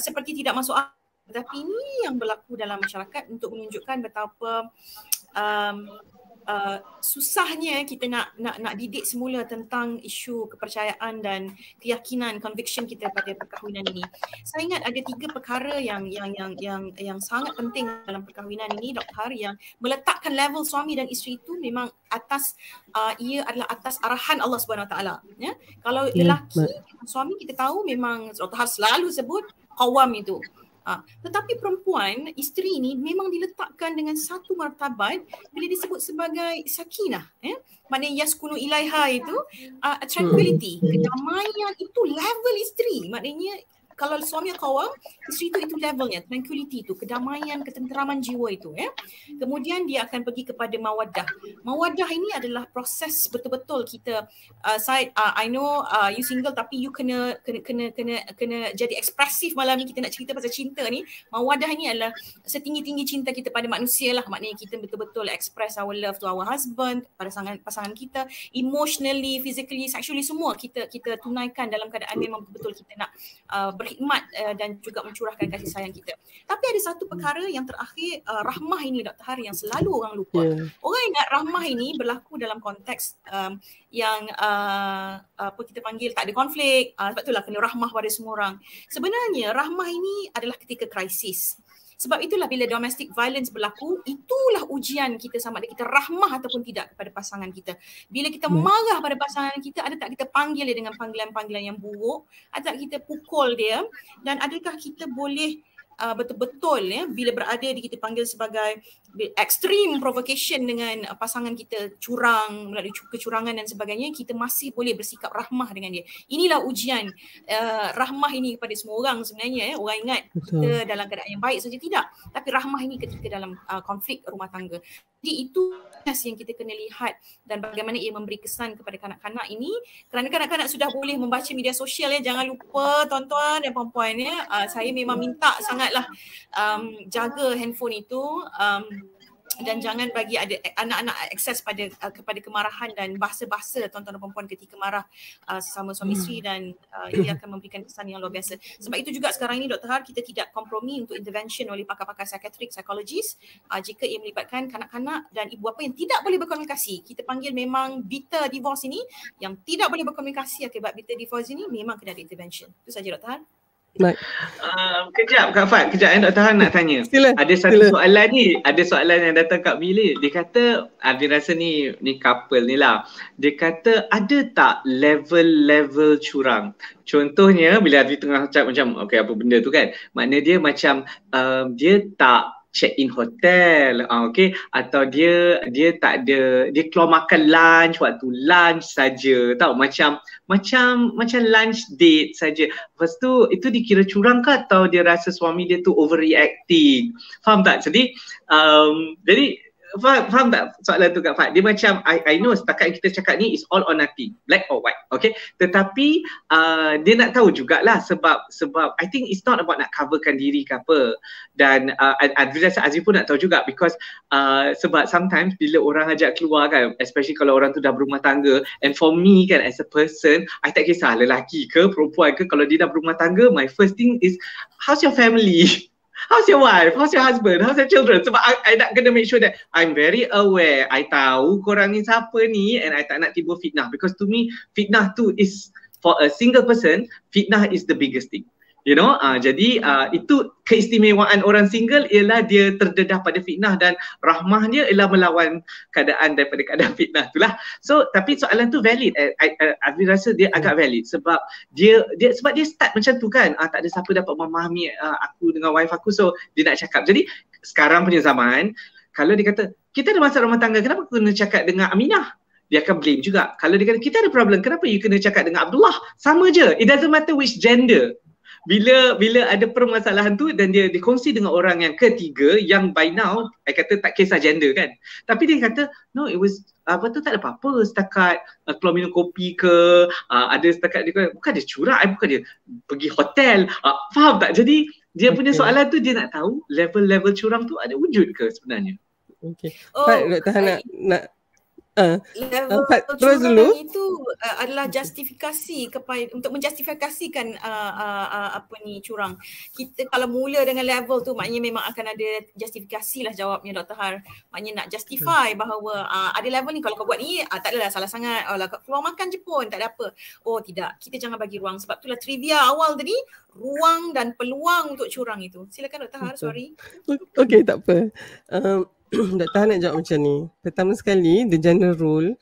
seperti tidak masuk akal tetapi ini yang berlaku dalam masyarakat untuk menunjukkan betapa um, uh, susahnya kita nak nak nak didik semula tentang isu kepercayaan dan keyakinan conviction kita pada perkahwinan ini. Saya ingat ada tiga perkara yang yang yang yang yang sangat penting dalam perkahwinan ini Dr. yang meletakkan level suami dan isteri itu memang atas uh, ia adalah atas arahan Allah Subhanahu taala ya. Kalau ya, lelaki suami kita tahu memang Dr. Har selalu sebut kawam itu. Uh, tetapi perempuan, isteri ini memang diletakkan dengan satu martabat bila disebut sebagai sakinah. Eh? Maknanya yas kunu ilaiha itu, uh, ah, tranquility, hmm. kedamaian itu level isteri. Maknanya kalau suami kawal, isteri itu itu levelnya, tranquility itu, kedamaian, ketenteraman jiwa itu. Ya. Kemudian dia akan pergi kepada mawadah. Mawadah ini adalah proses betul-betul kita, uh, saya, uh, I know uh, you single tapi you kena, kena, kena, kena, kena jadi ekspresif malam ni kita nak cerita pasal cinta ni. Mawadah ini adalah setinggi-tinggi cinta kita pada manusia lah. Maknanya kita betul-betul express our love to our husband, pada pasangan, pasangan kita, emotionally, physically, sexually, semua kita kita tunaikan dalam keadaan memang betul-betul kita nak uh, berkhidmat uh, dan juga mencurahkan kasih sayang kita. Tapi ada satu perkara yang terakhir uh, rahmah ini Dr. Hari yang selalu orang lupa. Yeah. Orang ingat rahmah ini berlaku dalam konteks um, yang uh, apa kita panggil tak ada konflik. Uh, sebab itulah kena rahmah pada semua orang. Sebenarnya rahmah ini adalah ketika krisis. Sebab itulah bila domestic violence berlaku, itulah ujian kita sama ada kita rahmah ataupun tidak kepada pasangan kita. Bila kita hmm. marah pada pasangan kita, ada tak kita panggil dia dengan panggilan-panggilan yang buruk? Ada tak kita pukul dia? Dan adakah kita boleh uh, betul-betul ya bila berada di kita panggil sebagai extreme provocation dengan ah, pasangan kita curang melalui kecurangan dan sebagainya kita masih boleh bersikap rahmah dengan dia inilah ujian uh, rahmah ini kepada semua orang sebenarnya ya orang ingat betul. kita dalam keadaan yang baik saja tidak tapi rahmah ini ketika dalam uh, konflik rumah tangga jadi itu yang kita kena lihat dan bagaimana ia memberi kesan kepada kanak-kanak ini kerana kanak-kanak sudah boleh membaca media sosial ya jangan lupa tuan-tuan dan puan-puan ya uh, saya memang minta sangat sangatlah um, jaga handphone itu um, dan jangan bagi ada anak-anak akses pada uh, kepada kemarahan dan bahasa-bahasa tuan-tuan dan perempuan ketika marah uh, sama suami isteri hmm. dan uh, ia akan memberikan kesan yang luar biasa. Sebab itu juga sekarang ini Dr. Har kita tidak kompromi untuk intervention oleh pakar-pakar psychiatric, psychologist uh, jika ia melibatkan kanak-kanak dan ibu bapa yang tidak boleh berkomunikasi. Kita panggil memang bitter divorce ini yang tidak boleh berkomunikasi akibat bitter divorce ini memang kena ada intervention. Itu saja Dr. Har. Naik. Um, ah, kejap Kak Fat, kejap eh Dr. Han nak tanya. Sila. Ada satu Sila. soalan ni, ada soalan yang datang kat Mili. Dia kata, Abi ah, rasa ni ni couple ni lah. Dia kata, ada tak level-level curang? Contohnya, bila Abi tengah cakap macam, okay apa benda tu kan? Maknanya dia macam, um, dia tak check in hotel uh, okay atau dia dia tak ada dia keluar makan lunch waktu lunch saja tahu macam macam macam lunch date saja lepas tu itu dikira curang ke atau dia rasa suami dia tu overreacting faham tak jadi um, jadi faham, faham tak soalan tu kak Fad? Dia macam I, I know setakat kita cakap ni is all or nothing, black or white. Okay, tetapi uh, dia nak tahu jugalah sebab sebab I think it's not about nak coverkan diri ke apa dan uh, Adrizah Azri pun nak tahu juga because uh, sebab sometimes bila orang ajak keluar kan especially kalau orang tu dah berumah tangga and for me kan as a person I tak kisah lelaki ke perempuan ke kalau dia dah berumah tangga my first thing is how's your family? how's your wife? How's your husband? How's your children? Sebab I, I nak kena make sure that I'm very aware. I tahu korang ni siapa ni and I tak nak tiba fitnah. Because to me, fitnah tu is for a single person, fitnah is the biggest thing you know uh, jadi uh, itu keistimewaan orang single ialah dia terdedah pada fitnah dan rahmahnya ialah melawan keadaan daripada keadaan fitnah itulah so tapi soalan tu valid eh, I, eh, rasa dia agak hmm. valid sebab dia dia sebab dia start macam tu kan uh, tak ada siapa dapat memahami uh, aku dengan wife aku so dia nak cakap jadi sekarang punya zaman kalau dia kata kita ada masalah rumah tangga kenapa kena cakap dengan Aminah dia akan blame juga. Kalau dia kata, kita ada problem, kenapa you kena cakap dengan Abdullah? Sama je. It doesn't matter which gender bila bila ada permasalahan tu dan dia dikongsi dengan orang yang ketiga yang by now I kata tak kisah gender kan tapi dia kata no it was apa tu tak ada apa-apa setakat uh, keluar minum kopi ke uh, ada setakat dia kata bukan dia curang, I eh, bukan dia pergi hotel uh, faham tak jadi dia okay. punya soalan tu dia nak tahu level-level curang tu ada wujud ke sebenarnya Okay. oh, tak nak nak Ah, level uh, terus dulu itu uh, adalah justifikasi kepada untuk menjustifikasikan uh, uh, uh, apa ni curang kita kalau mula dengan level tu maknanya memang akan ada justifikasi lah jawabnya Dr. Har maknanya nak justify hmm. bahawa uh, ada level ni kalau kau buat ni uh, tak adalah salah sangat oh, lah, keluar makan je pun tak ada apa oh tidak kita jangan bagi ruang sebab itulah trivia awal tadi ruang dan peluang untuk curang itu silakan Dr. Har sorry okay tak apa um, tak tahan nak jawab macam ni. Pertama sekali, the general rule,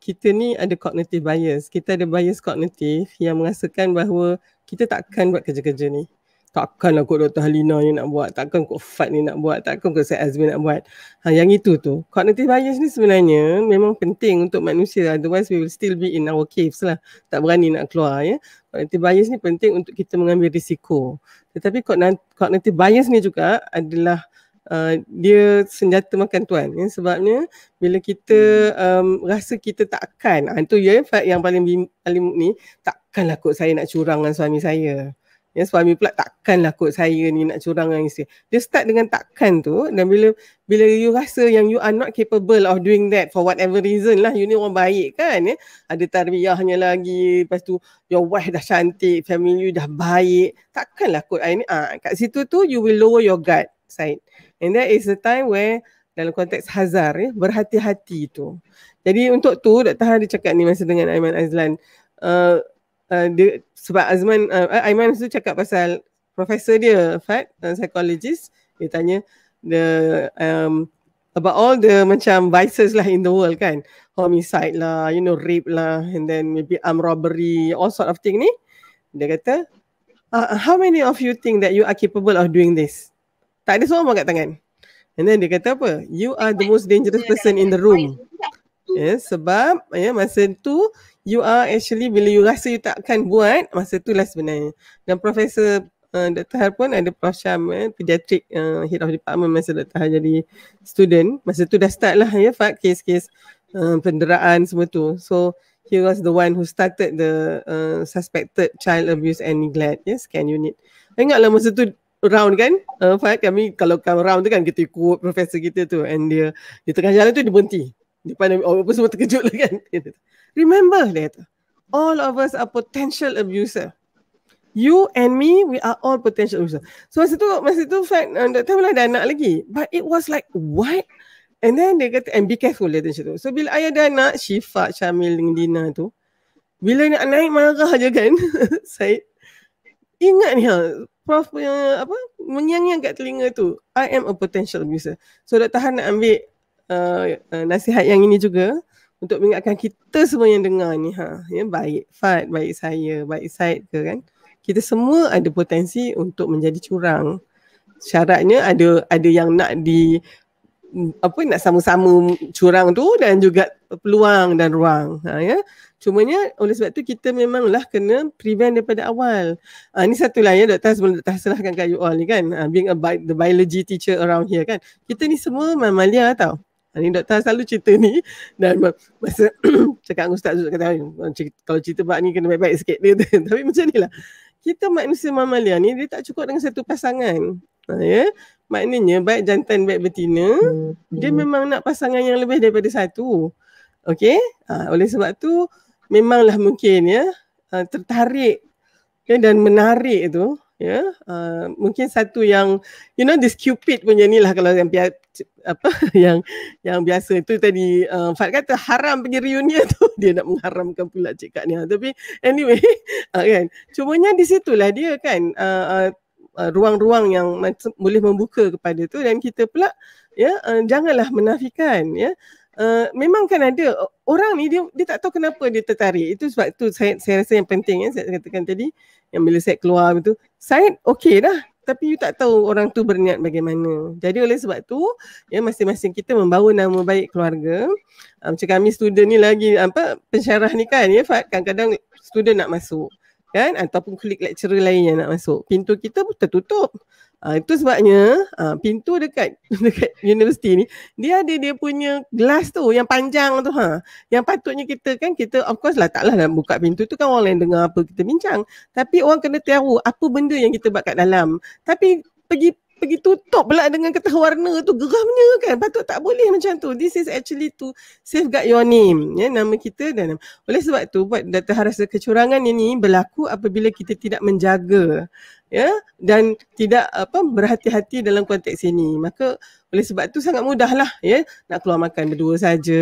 kita ni ada cognitive bias. Kita ada bias cognitive yang mengasakan bahawa kita takkan buat kerja-kerja ni. Takkan aku lah Dr. Halina ni nak buat, takkan kot Fat ni nak buat, takkan kot Syed Azmi nak buat. Ha, yang itu tu. Cognitive bias ni sebenarnya memang penting untuk manusia. Otherwise we will still be in our caves lah. Tak berani nak keluar ya. Cognitive bias ni penting untuk kita mengambil risiko. Tetapi cognitive bias ni juga adalah uh, dia senjata makan tuan ya? sebabnya bila kita um, rasa kita takkan ha, ah, itu ya fact yang paling paling ni takkanlah kot saya nak curang dengan suami saya Ya, suami pula takkanlah kot saya ni nak curang dengan isteri. Dia start dengan takkan tu dan bila bila you rasa yang you are not capable of doing that for whatever reason lah. You ni orang baik kan ya. Ada tarbiyahnya lagi. Lepas tu your wife dah cantik, family you dah baik. Takkanlah kot saya ni. Ah, ha, kat situ tu you will lower your guard side. And that is the time where dalam konteks hazar ya, berhati-hati tu. Jadi untuk tu tak Han dia cakap ni masa dengan Aiman Azlan. Uh, uh, dia, sebab Azman, uh, uh Aiman tu cakap pasal profesor dia, Fat, uh, psychologist. Dia tanya the um, about all the macam vices lah in the world kan. Homicide lah, you know, rape lah and then maybe armed robbery, all sort of thing ni. Dia kata, uh, how many of you think that you are capable of doing this? Tak ada seorang pun angkat tangan. And then dia kata apa? You are the most dangerous person in the room. Ya, yeah, sebab ya yeah, masa tu you are actually bila you rasa you takkan buat, masa tu lah sebenarnya. Dan Profesor uh, Dr. Har pun ada Prof. Syam, eh, pediatric uh, head of department masa Dr. Har jadi student. Masa tu dah start lah ya, yeah, fact case-case uh, penderaan semua tu. So, he was the one who started the uh, suspected child abuse and neglect, ya, yeah, scan unit. Ingatlah masa tu round kan uh, Fad kami kalau kami round tu kan kita ikut profesor kita tu and dia di tengah jalan tu dia berhenti dia pandang oh, semua terkejut lah kan remember dia all of us are potential abuser you and me we are all potential abuser so masa tu masa tu Fad uh, that time lah ada anak lagi but it was like what and then dia kata and be careful dia macam tu so bila ayah dan anak Syifa, Syamil dengan Dina tu bila nak naik marah je kan Said ingat ni ha, prof yang apa menyanyiang kat telinga tu I am a potential abuser so Dr. Han nak ambil uh, uh, nasihat yang ini juga untuk mengingatkan kita semua yang dengar ni ha ya baik Fat baik saya baik Said ke kan kita semua ada potensi untuk menjadi curang syaratnya ada ada yang nak di apa nak sama-sama curang tu dan juga peluang dan ruang ha, ya Cumanya oleh sebab tu kita memanglah kena prevent daripada awal. Ah uh, ni satulah ya doktor sebelum doktor serahkan kat you all ni kan. Uh, being a bi- the biology teacher around here kan. Kita ni semua mamalia tau. Ini ah, doktor selalu cerita ni dan masa cakap dengan ustaz kata kalau cerita bab ni kena baik-baik sikit tapi macam ni lah kita manusia mamalia ni dia tak cukup dengan satu pasangan ha, ya maknanya baik jantan baik betina hmm. dia memang nak pasangan yang lebih daripada satu Okay ha, oleh sebab tu memanglah mungkin ya uh, tertarik ya dan menarik itu, ya uh, mungkin satu yang you know this cupid punya ni lah kalau yang apa yang yang biasa itu tadi uh, ah, Fat kata haram pergi reunion tu dia nak mengharamkan pula cik Kak ni tapi anyway uh, kan cumanya di situlah dia kan uh, uh, ruang-ruang yang boleh membuka kepada tu dan kita pula ya uh, janganlah menafikan ya uh, memang kan ada orang ni dia dia tak tahu kenapa dia tertarik. Itu sebab tu saya saya rasa yang penting ya saya katakan tadi yang bila saya keluar itu saya okey dah tapi you tak tahu orang tu berniat bagaimana. Jadi oleh sebab tu ya masing-masing kita membawa nama baik keluarga. Uh, macam kami student ni lagi apa pensyarah ni kan ya Fad, kadang-kadang student nak masuk kan ataupun klik lecturer lain yang nak masuk. Pintu kita pun tertutup. Uh, itu sebabnya uh, pintu dekat dekat universiti ni dia ada dia punya glass tu yang panjang tu ha yang patutnya kita kan kita of course lah taklah nak buka pintu tu kan orang lain dengar apa kita bincang tapi orang kena tahu apa benda yang kita buat kat dalam tapi pergi pergi tutup pula dengan kertas warna tu geramnya kan patut tak boleh macam tu this is actually to safeguard your name ya nama kita dan oleh sebab tu buat data rasa kecurangan ini berlaku apabila kita tidak menjaga ya dan tidak apa berhati-hati dalam konteks ini maka oleh sebab tu sangat mudahlah ya nak keluar makan berdua saja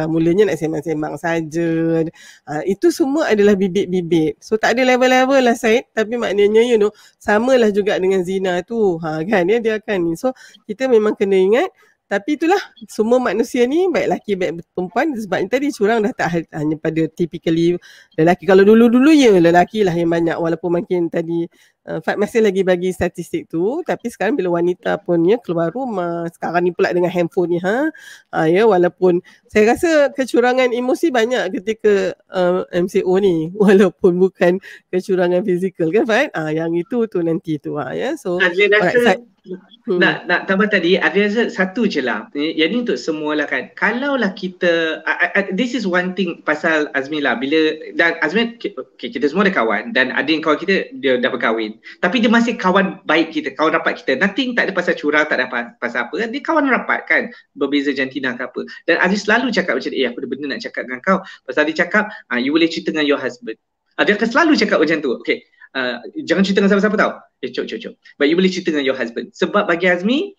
ha, mulanya nak sembang-sembang saja ha, itu semua adalah bibit-bibit so tak ada level-level lah Said tapi maknanya you know samalah juga dengan zina tu ha kan ya dia akan ni so kita memang kena ingat tapi itulah semua manusia ni baik lelaki baik perempuan sebab ni tadi curang dah tak hanya pada typically lelaki kalau dulu-dulu ya lelaki lah yang banyak walaupun makin tadi Uh, eh, Fat masih lagi bagi statistik tu tapi sekarang bila wanita pun ya keluar rumah sekarang ni pula dengan handphone ni ha uh, ya walaupun saya rasa kecurangan emosi banyak ketika uh, eh, MCO ni walaupun bukan kecurangan fizikal kan Fat uh, ah, yang itu tu nanti tu uh, ya so rasa, right, hmm. nak nak tambah tadi ada rasa satu je lah yang ni untuk semua lah kan kalaulah kita uh, uh, this is one thing pasal Azmi lah bila dan Azmi okay, kita semua ada kawan dan ada yang kawan kita dia dah berkawan tapi dia masih kawan baik kita, kawan rapat kita. Nothing tak ada pasal curang, tak ada pasal apa kan. Dia kawan rapat kan, berbeza jantina ke apa. Dan Aziz selalu cakap macam, eh aku dah benda nak cakap dengan kau. Pasal dia cakap, ah, you boleh cerita dengan your husband. Ah, dia akan selalu cakap macam tu. Okay, Uh, jangan cerita dengan siapa-siapa tau. Eh, cok, cok, cok. But you boleh cerita dengan your husband. Sebab bagi Azmi,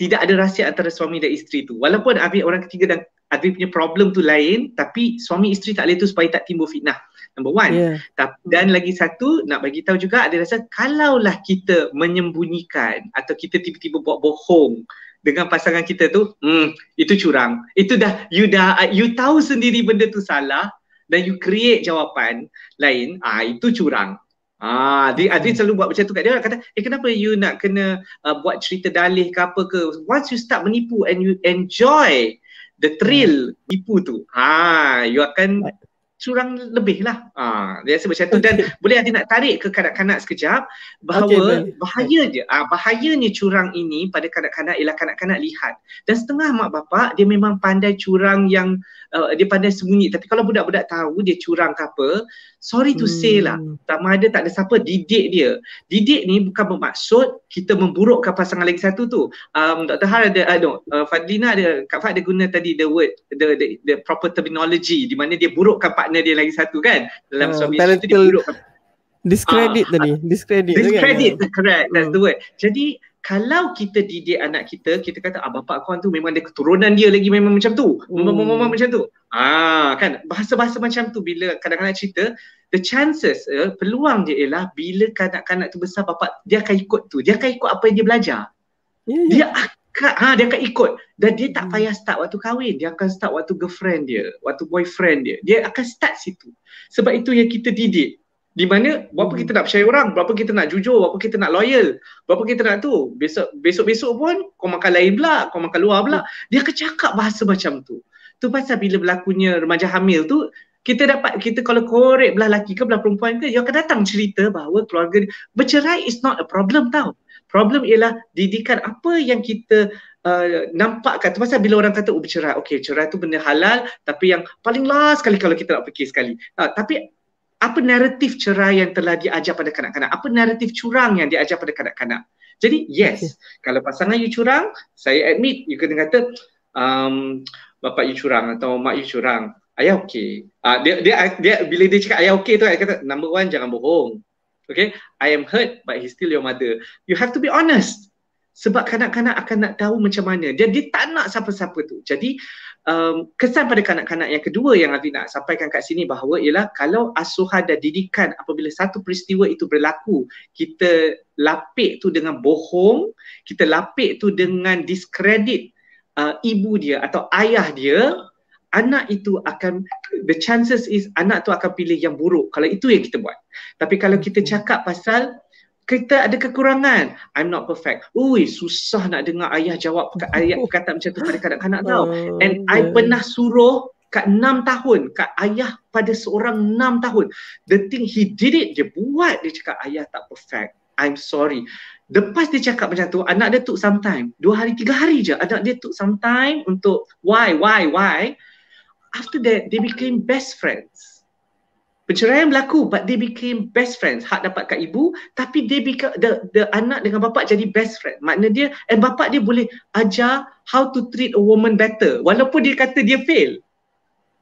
tidak ada rahsia antara suami dan isteri tu. Walaupun Abi orang ketiga dan Abi punya problem tu lain, tapi suami isteri tak boleh tu supaya tak timbul fitnah number one. Yeah. Dan lagi satu nak bagi tahu juga ada rasa kalaulah kita menyembunyikan atau kita tiba-tiba buat bohong dengan pasangan kita tu, hmm, itu curang. Itu dah you dah you tahu sendiri benda tu salah dan you create jawapan lain, ah itu curang. Ah, dia, dia selalu buat macam tu kat dia kata, "Eh kenapa you nak kena uh, buat cerita dalih ke apa ke? Once you start menipu and you enjoy the thrill hmm. tipu tu, ha, you akan curang lebih lah. Ah, biasa macam tu dan boleh nanti nak tarik ke kanak-kanak sekejap bahawa okay, bahaya je. Ah, bahayanya curang ini pada kanak-kanak ialah kanak-kanak lihat dan setengah mak bapak dia memang pandai curang yang uh, dia pandai sembunyi tapi kalau budak-budak tahu dia curang ke apa sorry to hmm. say lah tak ada tak ada siapa didik dia didik ni bukan bermaksud kita memburukkan pasangan lagi satu tu um, Dr. Har ada uh, no, uh, Fadlina ada Kak Fad ada guna tadi the word the, the, the proper terminology di mana dia burukkan partner dia lagi satu kan dalam uh, suami isteri dia burukkan discredit uh, ah, tadi ah. discredit kan? discredit kan? correct that's hmm. the word jadi kalau kita didik anak kita, kita kata ah bapak kau tu memang ada keturunan dia lagi memang macam tu. Hmm. Memang hmm. macam tu. Ah kan bahasa-bahasa macam tu bila kadang-kadang cerita the chances eh, peluang dia ialah bila kanak-kanak tu besar bapak dia akan ikut tu. Dia akan ikut apa yang dia belajar. Yeah, ya. dia akan ha dia akan ikut dan dia tak hmm. payah start waktu kahwin, dia akan start waktu girlfriend dia, waktu boyfriend dia. Dia akan start situ. Sebab itu yang kita didik di mana berapa kita hmm. nak percaya orang, berapa kita nak jujur, berapa kita nak loyal, berapa kita nak tu. Besok, besok-besok pun kau makan lain pula, kau makan luar pula. Hmm. Dia akan cakap bahasa macam tu. Tu pasal bila berlakunya remaja hamil tu, kita dapat, kita kalau korek belah lelaki ke belah perempuan ke, dia akan datang cerita bahawa keluarga bercerai is not a problem tau. Problem ialah didikan apa yang kita uh, nampak kat tu pasal bila orang kata oh, bercerai, okey cerai tu benda halal tapi yang paling last sekali kalau kita nak fikir sekali. Uh, tapi apa naratif cerai yang telah diajar pada kanak-kanak? Apa naratif curang yang diajar pada kanak-kanak? Jadi yes, okay. kalau pasangan you curang, saya admit you kena kata um, bapak you curang atau mak you curang. Ayah okey. Uh, ah, dia, dia, dia, dia, bila dia cakap ayah okey tu, ayah kata number one jangan bohong. Okay, I am hurt but he's still your mother. You have to be honest sebab kanak-kanak akan nak tahu macam mana. Dia, dia tak nak siapa-siapa tu. Jadi um, kesan pada kanak-kanak yang kedua yang Afi nak sampaikan kat sini bahawa ialah kalau asuhan dan didikan apabila satu peristiwa itu berlaku, kita lapik tu dengan bohong, kita lapik tu dengan diskredit uh, ibu dia atau ayah dia, anak itu akan the chances is anak tu akan pilih yang buruk kalau itu yang kita buat. Tapi kalau kita cakap pasal kita ada kekurangan. I'm not perfect. Ui, susah nak dengar ayah jawab ayah kata macam tu pada kanak-kanak tau. Oh, And I pernah suruh kat enam tahun, kat ayah pada seorang enam tahun. The thing he did it, dia buat. Dia cakap, ayah tak perfect. I'm sorry. Lepas dia cakap macam tu, anak dia took some time. Dua hari, tiga hari je. Anak dia took some time untuk why, why, why. After that, they became best friends. Perceraian berlaku but they became best friends. Hak dapat kat ibu tapi dia beca- the, the anak dengan bapak jadi best friend. Maknanya dia and eh, bapak dia boleh ajar how to treat a woman better walaupun dia kata dia fail.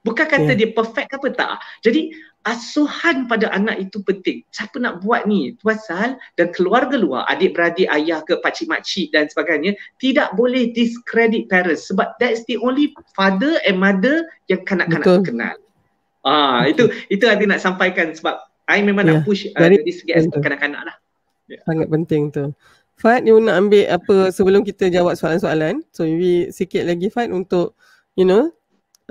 Bukan kata yeah. dia perfect apa tak. Jadi asuhan pada anak itu penting. Siapa nak buat ni? sal dan keluarga luar, adik-beradik, ayah ke pakcik-makcik dan sebagainya tidak boleh discredit parents sebab that's the only father and mother yang kanak-kanak kenal. Ah, itu itu nanti nak sampaikan sebab I memang yeah. nak ya, push uh, dari segi aspek kanak-kanak lah. Yeah. Sangat penting tu. Fad, you nak ambil apa sebelum kita jawab soalan-soalan? So, maybe sikit lagi Fad untuk, you know,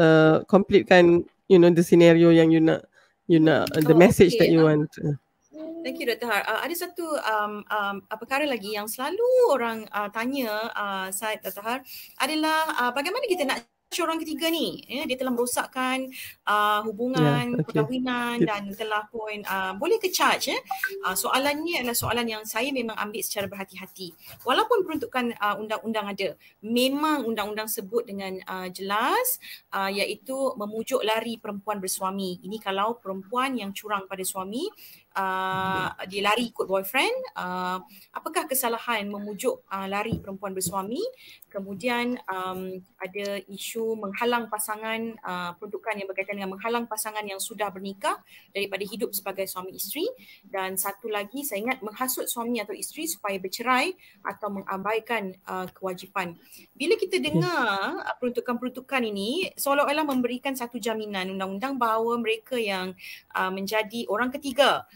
uh, completekan, you know, the scenario yang you nak, you nak, uh, the oh, message okay. that you um, want. Thank you, Dr. Har. Uh, ada satu um, um, perkara lagi yang selalu orang uh, tanya uh, saya, Dr. Har, adalah uh, bagaimana kita nak touch orang ketiga ni ya dia telah merosakkan uh, hubungan yeah, okay. perkahwinan yeah. dan telah pun uh, boleh ke charge ya uh, soalannya adalah soalan yang saya memang ambil secara berhati-hati walaupun peruntukan uh, undang-undang ada memang undang-undang sebut dengan uh, jelas uh, iaitu memujuk lari perempuan bersuami ini kalau perempuan yang curang pada suami uh, dia lari ikut boyfriend. Uh, apakah kesalahan memujuk uh, lari perempuan bersuami? Kemudian um, ada isu menghalang pasangan uh, peruntukan yang berkaitan dengan menghalang pasangan yang sudah bernikah daripada hidup sebagai suami isteri. Dan satu lagi saya ingat menghasut suami atau isteri supaya bercerai atau mengabaikan uh, kewajipan. Bila kita dengar uh, peruntukan-peruntukan ini seolah-olah memberikan satu jaminan undang-undang bahawa mereka yang uh, menjadi orang ketiga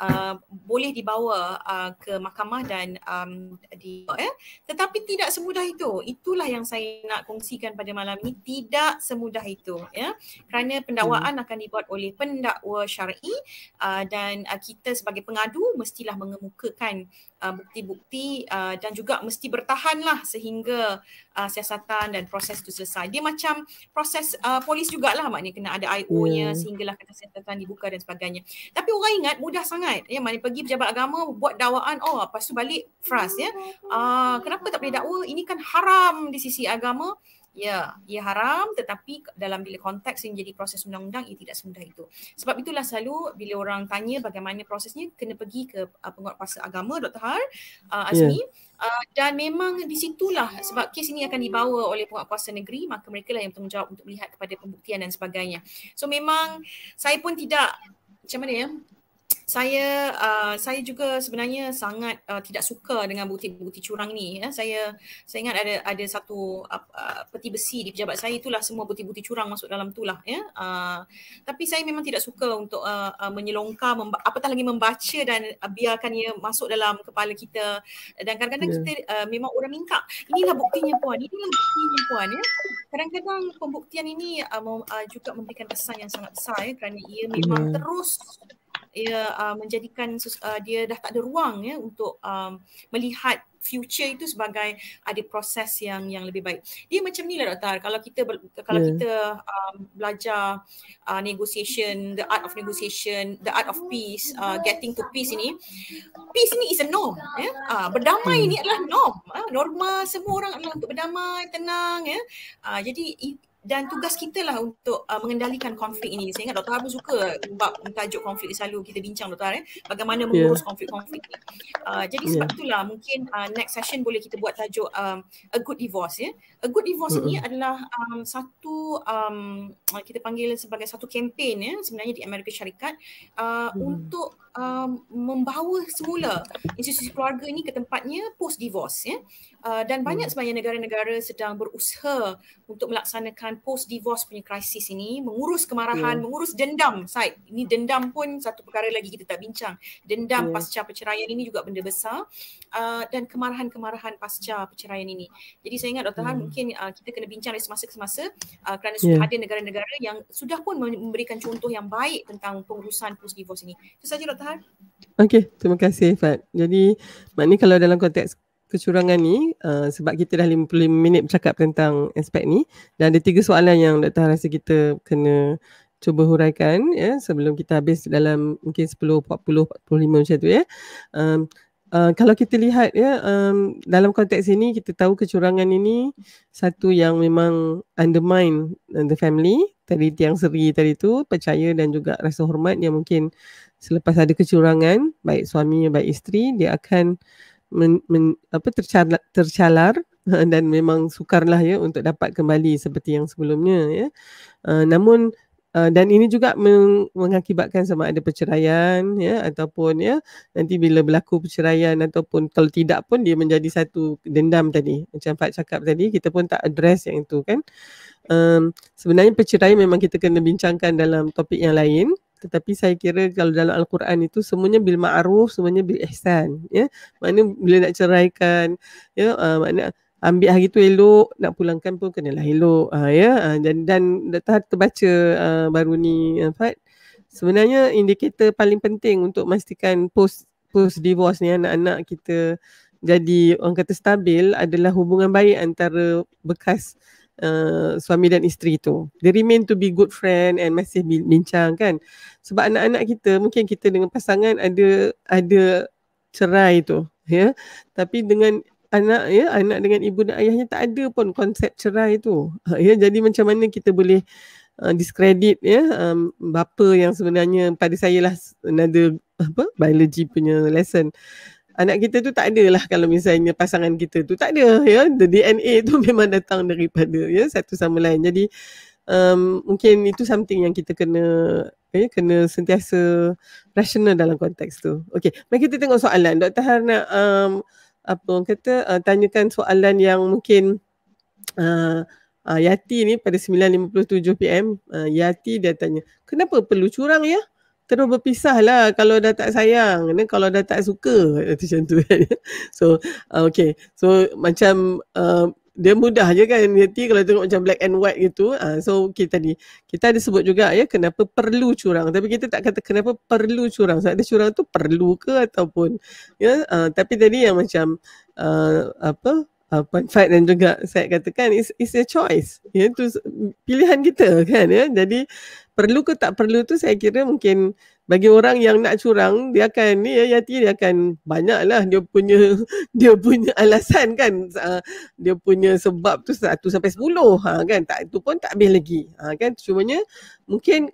uh, boleh dibawa uh, ke mahkamah dan um, di eh tetapi tidak semudah itu itulah yang saya nak kongsikan pada malam ini tidak semudah itu ya kerana pendakwaan hmm. akan dibuat oleh pendakwa syar'i uh, dan uh, kita sebagai pengadu mestilah mengemukakan uh, bukti-bukti uh, dan juga mesti bertahanlah sehingga uh, siasatan dan proses itu selesai dia macam proses uh, polis jugalah maknanya kena ada IO nya hmm. sehinggalah kertas siasatan dibuka dan sebagainya tapi orang ingat mudah sangat sangat ya mari pergi pejabat agama buat dakwaan oh lepas tu balik fras ya ah uh, kenapa tak boleh dakwa ini kan haram di sisi agama Ya, ia ya haram tetapi dalam bila konteks yang jadi proses undang-undang ia tidak semudah itu. Sebab itulah selalu bila orang tanya bagaimana prosesnya kena pergi ke uh, ah, penguatkuasa agama Dr. Har uh, Azmi yeah. uh, dan memang di situlah sebab kes ini akan dibawa oleh penguatkuasa negeri maka mereka lah yang bertanggungjawab untuk melihat kepada pembuktian dan sebagainya. So memang saya pun tidak macam mana ya saya uh, saya juga sebenarnya sangat uh, tidak suka dengan bukti-bukti curang ni ya. Saya saya ingat ada ada satu uh, uh peti besi di pejabat saya itulah semua bukti-bukti curang masuk dalam itulah ya. Uh, tapi saya memang tidak suka untuk uh, uh, menyelongkar apatah lagi membaca dan uh, biarkan ia masuk dalam kepala kita dan kadang-kadang yeah. kita uh, memang orang mingkak. Inilah buktinya puan, inilah buktinya puan ya. Kadang-kadang pembuktian ini uh, uh, juga memberikan kesan yang sangat besar ya kerana ia memang yeah. terus ia uh, menjadikan uh, dia dah tak ada ruang ya untuk um, melihat future itu sebagai ada proses yang yang lebih baik. Dia macam ni lah doktor. Kalau kita kalau yeah. kita um, belajar uh, negotiation, the art of negotiation, the art of peace, uh, getting to peace ini, peace ini is a norm. Ya? Yeah? Uh, berdamai hmm. ini adalah norm. Uh, norma semua orang adalah untuk berdamai, tenang. Ya? Yeah? Uh, jadi dan tugas kita lah untuk uh, mengendalikan konflik ini. Saya ingat Dr. Abu suka bab tajuk konflik selalu kita bincang Dr. Eh? Bagaimana ya. mengurus yeah. konflik-konflik ini. Uh, jadi ya. sebab yeah. itulah mungkin uh, next session boleh kita buat tajuk um, A Good Divorce. Ya? A Good Divorce mm-hmm. ini adalah um, satu, um, kita panggil sebagai satu kempen ya? sebenarnya di Amerika Syarikat uh, mm. untuk uh, membawa semula institusi keluarga ini ke tempatnya post divorce ya uh, dan hmm. banyak sebenarnya negara-negara sedang berusaha untuk melaksanakan post divorce punya krisis ini mengurus kemarahan yeah. mengurus dendam side ini dendam pun satu perkara lagi kita tak bincang dendam yeah. pasca perceraian ini juga benda besar uh, dan kemarahan-kemarahan pasca perceraian ini jadi saya ingat Dr. Han hmm. mungkin uh, kita kena bincang dari semasa ke semasa uh, kerana yeah. Ya. ada negara-negara yang sudah pun memberikan contoh yang baik tentang pengurusan post divorce ini itu saja Dr. Fathar. Okey, terima kasih Fat. Jadi maknanya kalau dalam konteks kecurangan ni uh, sebab kita dah 55 minit bercakap tentang aspek ni dan ada tiga soalan yang Dr. rasa kita kena cuba huraikan ya sebelum kita habis dalam mungkin 10 40 45 macam tu ya. Um, Uh, kalau kita lihat ya um, dalam konteks ini kita tahu kecurangan ini satu yang memang undermine the family tadi tiang seri tadi tu percaya dan juga rasa hormat yang mungkin selepas ada kecurangan baik suami baik isteri dia akan men, men, apa tercalar, tercalar eh, dan memang sukarlah ya untuk dapat kembali seperti yang sebelumnya ya uh, namun Uh, dan ini juga meng- mengakibatkan sama ada perceraian ya ataupun ya nanti bila berlaku perceraian ataupun kalau tidak pun dia menjadi satu dendam tadi macam Pak cakap tadi kita pun tak address yang itu kan um, sebenarnya perceraian memang kita kena bincangkan dalam topik yang lain tetapi saya kira kalau dalam al-Quran itu semuanya bil ma'ruf semuanya bil ihsan ya maknanya bila nak ceraikan ya uh, maknanya ambil hari tu elok nak pulangkan pun kenalah elok uh, ya uh, dan dan dah terbaca uh, baru ni Fat sebenarnya indikator paling penting untuk memastikan post post divorce ni anak-anak kita jadi orang kata stabil adalah hubungan baik antara bekas Uh, suami dan isteri tu They remain to be good friend And masih bincang kan Sebab anak-anak kita Mungkin kita dengan pasangan Ada Ada Cerai tu Ya yeah? Tapi dengan anak ya anak dengan ibu dan ayahnya tak ada pun konsep cerai tu ha, ya jadi macam mana kita boleh uh, discredit ya um, bapa yang sebenarnya pada saya lah another apa biology punya lesson anak kita tu tak adalah kalau misalnya pasangan kita tu tak ada ya the DNA tu memang datang daripada ya satu sama lain jadi um, mungkin itu something yang kita kena ya, kena sentiasa rasional dalam konteks tu okey mari kita tengok soalan doktor har um, apa orang kata uh, tanyakan soalan yang mungkin uh, uh, Yati ni pada 9.57 PM uh, Yati dia tanya kenapa perlu curang ya terus berpisah lah kalau dah tak sayang ni kalau dah tak suka macam tu kan so uh, okay so macam uh, dia mudah je kan nanti kalau tengok macam black and white gitu ha, so kita ni kita ada sebut juga ya kenapa perlu curang tapi kita tak kata kenapa perlu curang sebab ada curang tu perlu ke ataupun ya ha, tapi tadi yang macam uh, apa Puan Fad dan juga saya katakan is is a choice ya tu pilihan kita kan ya jadi perlu ke tak perlu tu saya kira mungkin bagi orang yang nak curang dia akan ni ya Yati dia akan banyaklah dia punya dia punya alasan kan ah, dia punya sebab tu satu sampai sepuluh ha kan tak itu pun tak habis lagi ha kan cumanya mungkin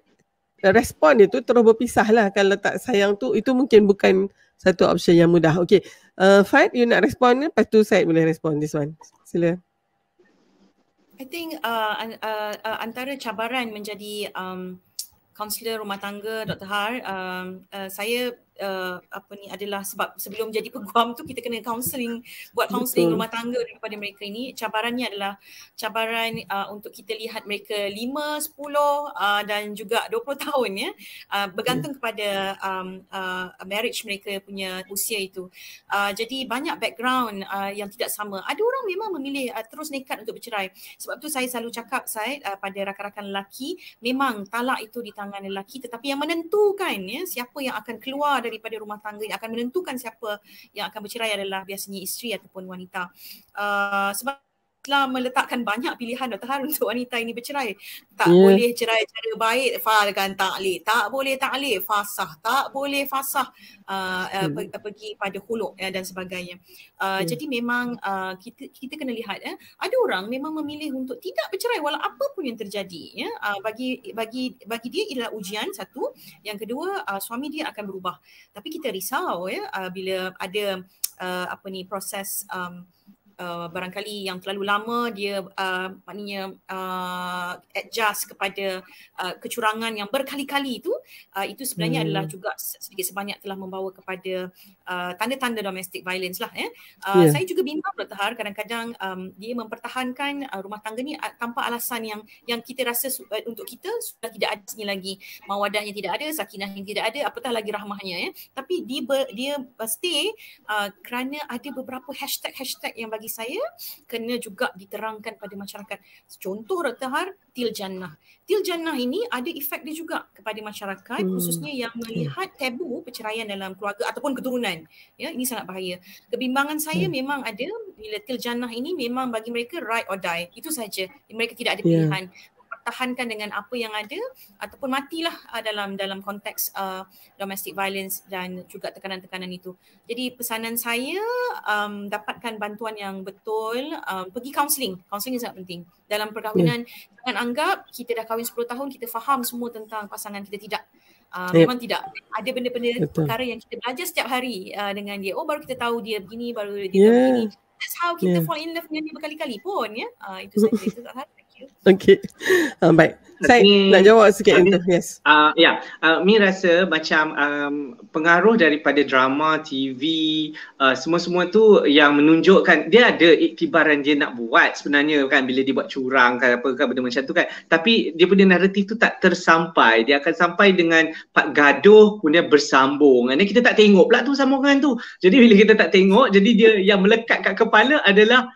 respon dia tu terus berpisah lah kalau tak sayang tu itu mungkin bukan satu option yang mudah okay uh, fight you nak respon ke lepas tu boleh respon this one sila I think uh, uh, uh, antara cabaran menjadi um, kaunselor rumah tangga Dr. Har, uh, uh, saya uh, apa ni adalah sebab sebelum jadi peguam tu kita kena counselling buat counselling rumah tangga kepada mereka ini cabarannya adalah cabaran uh, untuk kita lihat mereka 5 10 uh, dan juga 20 tahun ya uh, bergantung ya. kepada um, uh, marriage mereka punya usia itu uh, jadi banyak background uh, yang tidak sama ada orang memang memilih uh, terus nekat untuk bercerai sebab tu saya selalu cakap saya uh, pada rakan-rakan lelaki memang talak itu di tangan lelaki tetapi yang menentukan ya siapa yang akan keluar daripada rumah tangga yang akan menentukan siapa yang akan bercerai adalah biasanya isteri ataupun wanita. Uh, sebab telah meletakkan banyak pilihan Tuhan untuk wanita ini bercerai. Tak yeah. boleh cerai cara baik, falkan taklik. Tak boleh taklik, fasah. Tak boleh fasah uh, uh hmm. pergi pada huluk ya, dan sebagainya. Uh, yeah. Jadi memang uh, kita kita kena lihat, eh, ada orang memang memilih untuk tidak bercerai walau apa pun yang terjadi. Ya. Uh, bagi bagi bagi dia adalah ujian satu. Yang kedua, uh, suami dia akan berubah. Tapi kita risau ya, uh, bila ada uh, apa ni proses um, Uh, barangkali yang terlalu lama dia uh, maknanya uh, adjust kepada uh, kecurangan yang berkali-kali itu uh, itu sebenarnya hmm. adalah juga sedikit sebanyak telah membawa kepada uh, tanda-tanda domestic violence lah eh. uh, yeah. saya juga bimbang Dr. Har kadang-kadang um, dia mempertahankan uh, rumah tangga ni uh, tanpa alasan yang yang kita rasa su- uh, untuk kita sudah tidak ada sini lagi mawadah yang tidak ada sakinah yang tidak ada apatah lagi rahmahnya eh. tapi dia ber, dia uh, stay uh, kerana ada beberapa hashtag-hashtag yang bagi saya kena juga diterangkan pada masyarakat. Contoh ratahar til jannah. Til jannah ini ada efek dia juga kepada masyarakat hmm. khususnya yang hmm. melihat tabu perceraian dalam keluarga ataupun keturunan. Ya, ini sangat bahaya. Kebimbangan saya hmm. memang ada bila til jannah ini memang bagi mereka right or die. Itu saja. Mereka tidak ada ya. pilihan. Yeah. Tahankan dengan apa yang ada ataupun matilah uh, dalam dalam konteks uh, domestic violence dan juga tekanan-tekanan itu. Jadi pesanan saya um, dapatkan bantuan yang betul, um, pergi counselling. Counselling sangat penting. Dalam perkahwinan hmm. jangan anggap kita dah kahwin 10 tahun kita faham semua tentang pasangan kita tidak Uh, yep. Ya. memang tidak ada benda-benda perkara yang kita belajar setiap hari uh, dengan dia oh baru kita tahu dia begini baru dia yeah. tahu begini that's how kita yeah. fall in love dengan dia berkali-kali pun ya yeah? uh, itu saya itu tak Okay. Um, baik. Saya ni, nak jawab sikit ni, Yes. Uh, ya. Yeah. Uh, Mi rasa macam um, pengaruh daripada drama, TV, uh, ah, semua-semua tu yang menunjukkan dia ada iktibaran dia nak buat sebenarnya kan bila dia buat curang kan apa kan benda macam tu kan. Tapi dia punya naratif tu tak tersampai. Dia akan sampai dengan Pak Gaduh punya bersambung. Dan kita tak tengok pula tu sambungan tu. Jadi bila kita tak tengok, jadi dia yang melekat kat kepala adalah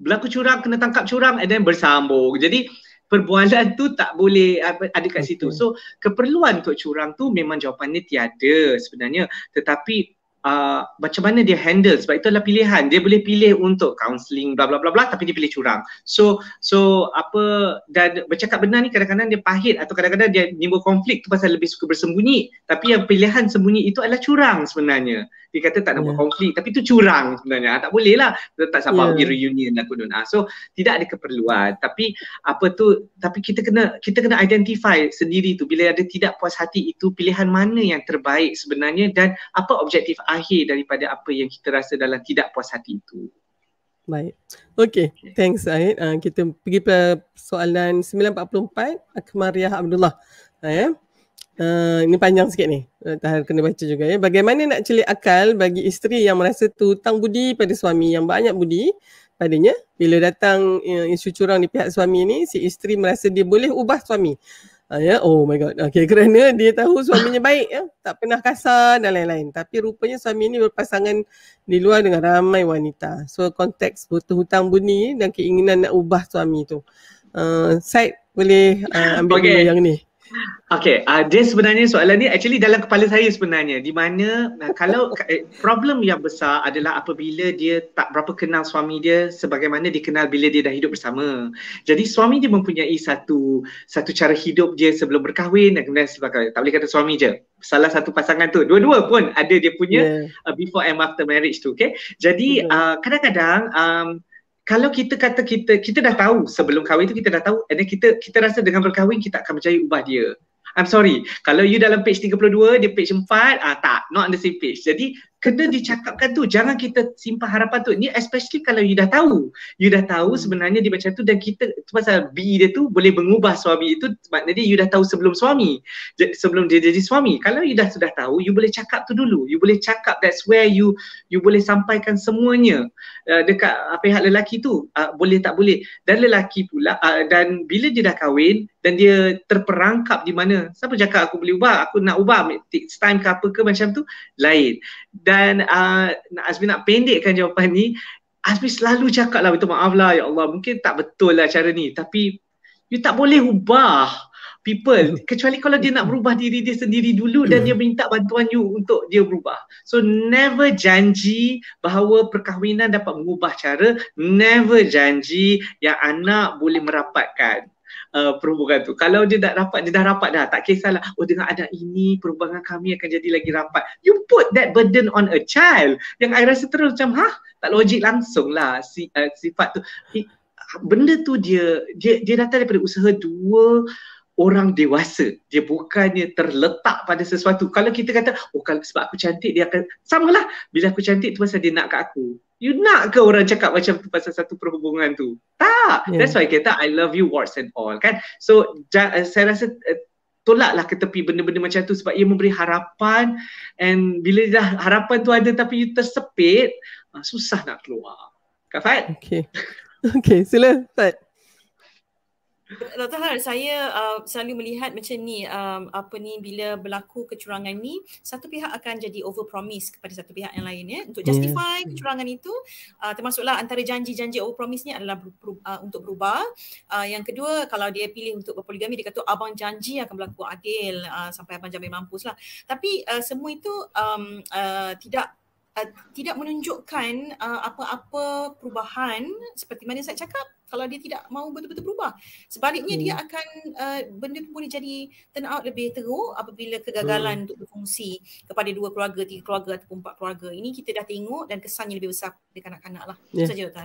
berlaku curang kena tangkap curang and then bersambung. Jadi perbualan tu tak boleh ada kat situ. So keperluan untuk curang tu memang jawapannya tiada sebenarnya. Tetapi uh, macam mana dia handle sebab itu adalah pilihan. Dia boleh pilih untuk counselling bla bla bla bla tapi dia pilih curang. So so apa dan bercakap benar ni kadang-kadang dia pahit atau kadang-kadang dia menimbul konflik tu pasal lebih suka bersembunyi. Tapi yang pilihan sembunyi itu adalah curang sebenarnya dia kata tak nak yeah. konflik tapi tu curang sebenarnya tak boleh lah tak sabar yeah. pergi reunion lah kudun so tidak ada keperluan tapi apa tu tapi kita kena kita kena identify sendiri tu bila ada tidak puas hati itu pilihan mana yang terbaik sebenarnya dan apa objektif akhir daripada apa yang kita rasa dalam tidak puas hati itu Baik. Okay. Thanks, Ayat. Uh, kita pergi ke soalan 944, Akmariah Abdullah. Uh, ah, yeah. Uh, ini panjang sikit ni. Uh, kena baca juga ya. Bagaimana nak celik akal bagi isteri yang merasa hutang budi pada suami yang banyak budi padanya. Bila datang uh, isu curang di pihak suami ni, si isteri merasa dia boleh ubah suami. Uh, ya? Oh my god. Okay, kerana dia tahu suaminya baik. Ya? Tak pernah kasar dan lain-lain. Tapi rupanya suami ni berpasangan di luar dengan ramai wanita. So konteks butuh hutang budi dan keinginan nak ubah suami tu. Uh, ah, Syed boleh uh, ambil okay. yang ni. Okay, uh, dia sebenarnya soalan ni actually dalam kepala saya sebenarnya di mana uh, kalau eh, problem yang besar adalah apabila dia tak berapa kenal suami dia sebagaimana dikenal bila dia dah hidup bersama. Jadi suami dia mempunyai satu satu cara hidup dia sebelum berkahwin dan kemudian sebagai tak boleh kata suami je. Salah satu pasangan tu, dua-dua pun ada dia punya yeah. Ya. uh, before and after marriage tu, okay? Jadi yeah. kadang-kadang um, kalau kita kata kita kita dah tahu sebelum kahwin tu kita dah tahu and then kita kita rasa dengan berkahwin kita akan berjaya ubah dia. I'm sorry. Kalau you dalam page 32, dia page 4, ah tak, not on the same page. Jadi kena dicakapkan tu jangan kita simpan harapan tu ni especially kalau you dah tahu you dah tahu hmm. sebenarnya dia macam tu dan kita tu pasal BE dia tu boleh mengubah suami itu maknanya you dah tahu sebelum suami sebelum dia jadi suami kalau you dah sudah tahu you boleh cakap tu dulu you boleh cakap that's where you you boleh sampaikan semuanya uh, dekat uh, pihak lelaki tu uh, boleh tak boleh dan lelaki pula uh, dan bila dia dah kahwin dan dia terperangkap di mana siapa cakap aku boleh ubah aku nak ubah takes time ke apa ke macam tu lain dan uh, Azmi nak pendekkan jawapan ni, Azmi selalu cakap lah, minta maaf lah, ya Allah, mungkin tak betul lah cara ni. Tapi, you tak boleh ubah people. Kecuali kalau dia nak berubah diri dia sendiri dulu dan dia minta bantuan you untuk dia berubah. So, never janji bahawa perkahwinan dapat mengubah cara. Never janji yang anak boleh merapatkan uh, perhubungan tu. Kalau dia tak rapat, dia dah rapat dah. Tak kisahlah. Oh dengan ada ini, perhubungan kami akan jadi lagi rapat. You put that burden on a child. Yang I rasa terus macam, ha? Tak logik langsung lah si, uh, sifat tu. Benda tu dia, dia, dia datang daripada usaha dua orang dewasa. Dia bukannya terletak pada sesuatu. Kalau kita kata, oh kalau sebab aku cantik, dia akan, sama lah. Bila aku cantik tu pasal dia nak kat aku. You nak ke orang cakap macam tu pasal satu perhubungan tu? Tak. Yeah. That's why kita I love you words and all kan. So ja, uh, saya rasa uh, tolaklah ke tepi benda-benda macam tu sebab ia memberi harapan and bila dah harapan tu ada tapi you tersepit, uh, susah nak keluar. Kak Fat? Okay. Okay, sila Fat. Dr. Har, saya uh, selalu melihat macam ni, um, apa ni bila berlaku kecurangan ni, satu pihak akan jadi over promise kepada satu pihak yang lain ya. Untuk justify yeah. kecurangan itu, uh, termasuklah antara janji-janji over promise ni adalah ber- uh, untuk berubah. Uh, yang kedua, kalau dia pilih untuk berpoligami, dia kata abang janji akan berlaku adil uh, sampai abang jamin mampus lah. Tapi uh, semua itu um, uh, tidak Uh, tidak menunjukkan uh, apa-apa perubahan seperti mana saya cakap kalau dia tidak mau betul-betul berubah sebaliknya hmm. dia akan uh, benda tu boleh jadi turn out lebih teruk apabila kegagalan hmm. untuk berfungsi kepada dua keluarga tiga keluarga ataupun empat keluarga ini kita dah tengok dan kesannya lebih besar pada kanak-kanak lah yeah. itu ya. saja doktor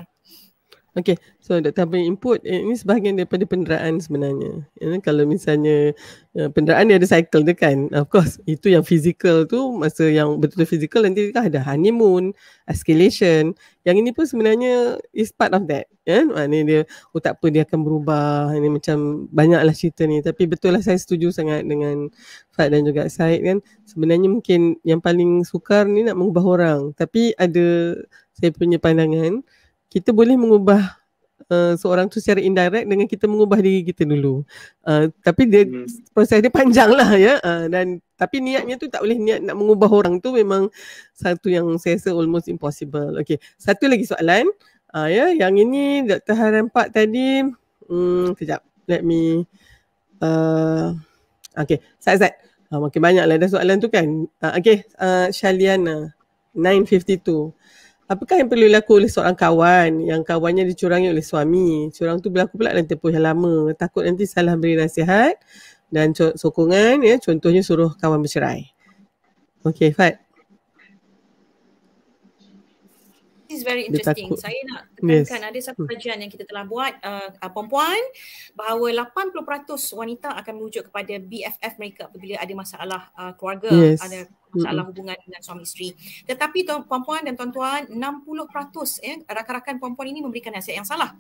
Okay, so Dr. Abang input eh, ini sebahagian daripada penderaan sebenarnya. You eh, kalau misalnya uh, penderaan dia ada cycle dia kan, of course itu yang physical tu masa yang betul-betul physical nanti kita ada honeymoon, escalation. Yang ini pun sebenarnya is part of that. Yeah? Maknanya dia, oh tak apa dia akan berubah. Ini macam banyaklah cerita ni. Tapi betul lah saya setuju sangat dengan Fad dan juga Syed kan. Sebenarnya mungkin yang paling sukar ni nak mengubah orang. Tapi ada saya punya pandangan, kita boleh mengubah uh, seorang tu secara indirect dengan kita mengubah diri kita dulu. Uh, tapi dia hmm. proses dia panjang lah ya. Uh, dan tapi niatnya tu tak boleh niat nak mengubah orang tu memang satu yang saya rasa almost impossible. Okey, Satu lagi soalan. Uh, ya, yang ini Dr. Haran Pak tadi. Hmm, kejap. Let me. Uh, okay. Sat, sat. Uh, makin banyak lah dah soalan tu kan. Uh, okay. Uh, Shaliana. 952. Apakah yang perlu dilakukan oleh seorang kawan yang kawannya dicurangi oleh suami? Curang tu berlaku pula dalam tempoh yang lama. Takut nanti salah beri nasihat dan sokongan ya. Contohnya suruh kawan bercerai. Okay, Fat. is very interesting. Saya nak tekankan yes. ada satu hmm. kajian yang kita telah buat uh, ah, perempuan bahawa 80% wanita akan merujuk kepada BFF mereka apabila ada masalah uh, keluarga yes. ada masalah hmm. hubungan dengan suami isteri. Tetapi tuan, puan-puan dan tuan-tuan, 60% ya, eh, rakan-rakan puan-puan ini memberikan nasihat yang salah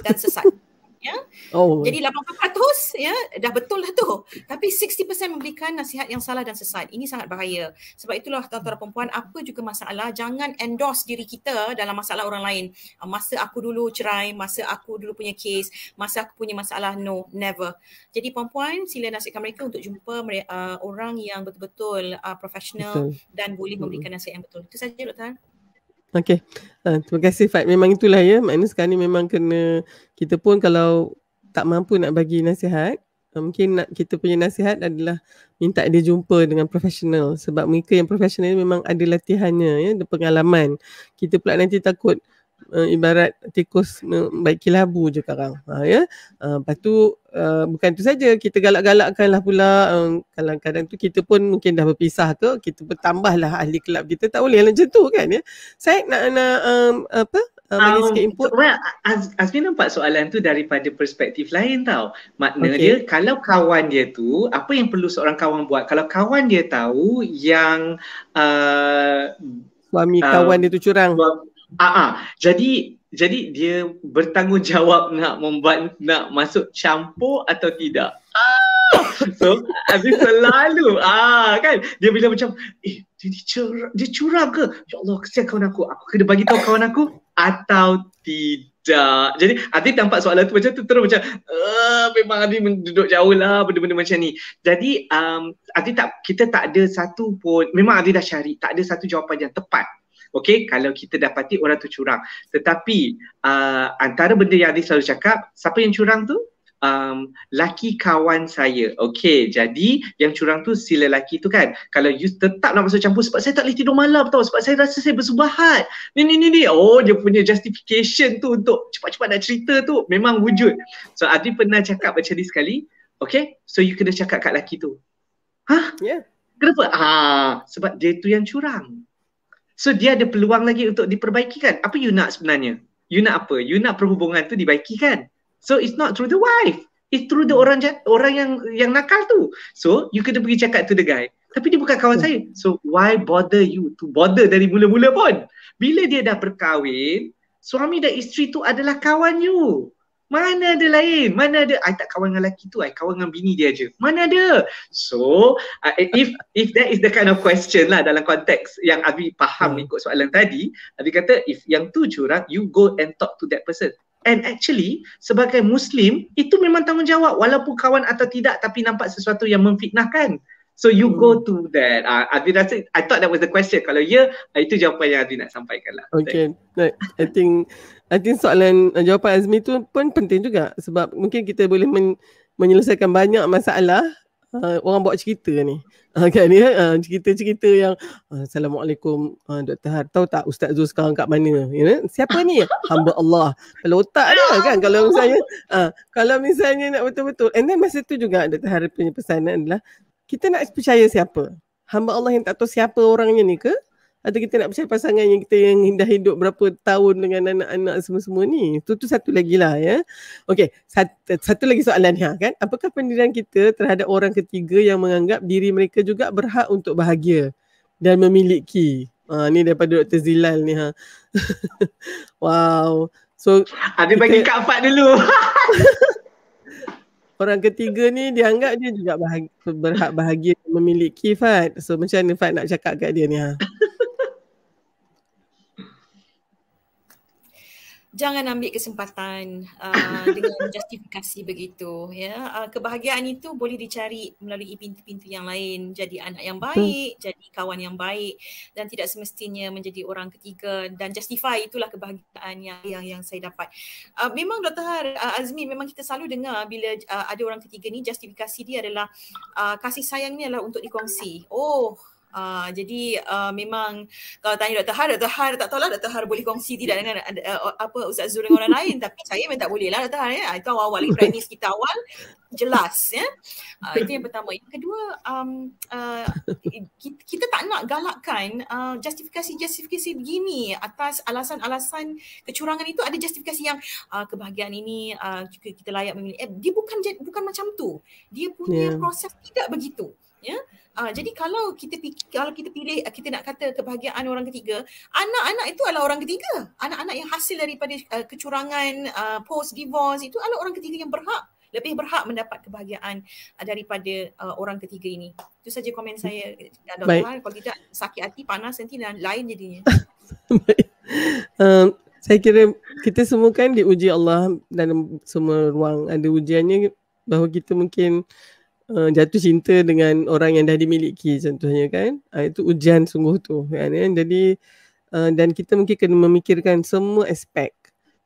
dan sesat. ya. Oh. Jadi 80% ya dah betul lah tu. Tapi 60% memberikan nasihat yang salah dan sesat. Ini sangat bahaya. Sebab itulah tuan-tuan perempuan apa juga masalah jangan endorse diri kita dalam masalah orang lain. Ah, masa aku dulu cerai, masa aku dulu punya kes, masa aku punya masalah no never. Jadi perempuan sila nasihatkan mereka untuk jumpa uh, orang yang betul-betul uh, ah, profesional dan boleh memberikan nasihat yang betul. Itu saja Dr. Tan. Okay. Uh, ah, terima kasih Fat. Memang itulah ya. Maknanya sekarang ni memang kena kita pun kalau tak mampu nak bagi nasihat, ah, mungkin nak, kita punya nasihat adalah minta dia jumpa dengan profesional. Sebab mereka yang profesional memang ada latihannya, ya, pengalaman. Kita pula nanti takut uh, ibarat tikus baik kilabu labu je sekarang ha ya uh, lepas tu uh, bukan tu saja kita galak galakkan lah pula eh, kadang-kadang uh, tu kita pun mungkin dah berpisah ke kita bertambah lah ahli kelab kita tak boleh lah macam tu kan ya saya nak nak um, apa bagi um, sikit input well Az- Azmi nampak soalan tu daripada perspektif lain tau makna okay. dia kalau kawan dia tu apa yang perlu seorang kawan buat kalau kawan dia tahu yang uh, suami kawan um, dia tu curang Ah, uh-huh. jadi jadi dia bertanggungjawab nak membuat nak masuk campur atau tidak. Ah! So, habis selalu ah kan dia bila macam eh dia curang, dia curang ke? Ya Allah kesian kawan aku. Aku kena bagi tahu kawan aku atau tidak. Jadi hati tampak soalan tu macam tu terus macam ah, memang Adi duduk jauh lah benda-benda macam ni. Jadi um, Adi tak kita tak ada satu pun memang Adi dah cari tak ada satu jawapan yang tepat Okey, kalau kita dapati orang tu curang. Tetapi uh, antara benda yang Adik selalu cakap, siapa yang curang tu? um, laki kawan saya. Okay, jadi yang curang tu si lelaki tu kan. Kalau you tetap nak masuk campur sebab saya tak boleh tidur malam tau. Sebab saya rasa saya bersubahat. Ni, ni, ni, ni. Oh, dia punya justification tu untuk cepat-cepat nak cerita tu memang wujud. So, Adi pernah cakap macam ni sekali. Okay, so you kena cakap kat laki tu. Hah? Yeah. Kenapa? Ah, sebab dia tu yang curang. So dia ada peluang lagi untuk diperbaiki kan? Apa you nak sebenarnya? You nak apa? You nak perhubungan tu dibaiki kan? So it's not through the wife. It's through the orang orang yang yang nakal tu. So you kena pergi cakap to the guy. Tapi dia bukan kawan hmm. saya. So why bother you to bother dari mula-mula pun? Bila dia dah berkahwin, suami dan isteri tu adalah kawan you. Mana ada lain? Mana ada? I tak kawan dengan lelaki tu, I kawan dengan bini dia aje. Mana ada? So, uh, if if that is the kind of question lah dalam konteks yang Abi faham hmm. ikut soalan tadi, Abi kata if yang tu curang, you go and talk to that person. And actually, sebagai Muslim, itu memang tanggungjawab walaupun kawan atau tidak tapi nampak sesuatu yang memfitnahkan. So you hmm. go to that. Uh, Adi rasa, I thought that was the question. Kalau ya, yeah, uh, itu jawapan yang Adi nak sampaikan lah. Okay. Like, I think I think soalan uh, jawapan Azmi tu pun penting juga sebab mungkin kita boleh men- menyelesaikan banyak masalah uh, orang buat cerita ni. Okay, uh, ya? ni uh, cerita-cerita yang uh, Assalamualaikum uh, Dr. Har tahu tak Ustaz Zul sekarang kat mana you know? siapa ni hamba Allah kalau otak dah kan kalau misalnya uh, kalau misalnya nak betul-betul and then masa tu juga Dr. Har punya pesanan adalah kita nak percaya siapa? Hamba Allah yang tak tahu siapa orangnya ni ke? Atau kita nak percaya pasangan yang kita yang dah hidup berapa tahun dengan anak-anak semua-semua ni? Itu tu satu lagi lah ya. Okey, satu, satu lagi soalan ya kan? Apakah pendirian kita terhadap orang ketiga yang menganggap diri mereka juga berhak untuk bahagia dan memiliki? Ha, ni daripada Dr. Zilal ni ha. wow. So, Adi bagi kita... Kak Fat dulu. orang ketiga ni dianggap dia juga berhak bahagia memiliki Fat. So macam mana Fat nak cakap kat dia ni ha? jangan ambil kesempatan uh, dengan justifikasi begitu ya uh, kebahagiaan itu boleh dicari melalui pintu-pintu yang lain jadi anak yang baik hmm. jadi kawan yang baik dan tidak semestinya menjadi orang ketiga dan justify itulah kebahagiaan yang yang, yang saya dapat uh, memang Dr. uh, Azmi memang kita selalu dengar bila uh, ada orang ketiga ni justifikasi dia adalah uh, kasih sayang ni adalah untuk dikongsi oh Uh, jadi uh, memang kalau tanya Dr. Har, Dr. Har tak tahulah Dr. Har boleh kongsi tidak dengan uh, apa Ustaz Zul dengan orang lain tapi saya memang tak boleh lah Dr. Har ya. Itu awal-awal lagi premis kita awal jelas ya. Uh, itu yang pertama. Yang kedua um, uh, kita, kita tak nak galakkan uh, justifikasi-justifikasi begini atas alasan-alasan kecurangan itu ada justifikasi yang uh, kebahagiaan ini uh, kita layak memilih. Eh, dia bukan bukan macam tu. Dia punya yeah. proses tidak begitu ya uh, jadi kalau kita kalau kita pilih ah, kita nak kata kebahagiaan orang ketiga anak-anak itu adalah orang ketiga anak-anak yang hasil daripada uh, kecurangan uh, post divorce itu adalah orang ketiga yang berhak lebih berhak mendapat kebahagiaan uh, daripada uh, orang ketiga ini itu saja komen saya Dr. Baik. kalau tidak sakit hati panas nanti dan lain jadinya um saya kira kita semua kan diuji Allah dalam semua ruang ada ujiannya bahawa kita mungkin uh, jatuh cinta dengan orang yang dah dimiliki contohnya kan uh, itu ujian sungguh tu kan, kan? jadi uh, dan kita mungkin kena memikirkan semua aspek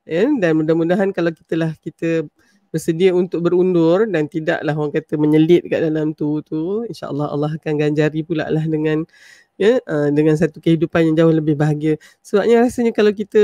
ya dan mudah-mudahan kalau kita lah kita bersedia untuk berundur dan tidaklah orang kata menyelit kat dalam tu tu insyaallah Allah akan ganjari pula lah dengan ya uh, dengan satu kehidupan yang jauh lebih bahagia sebabnya rasanya kalau kita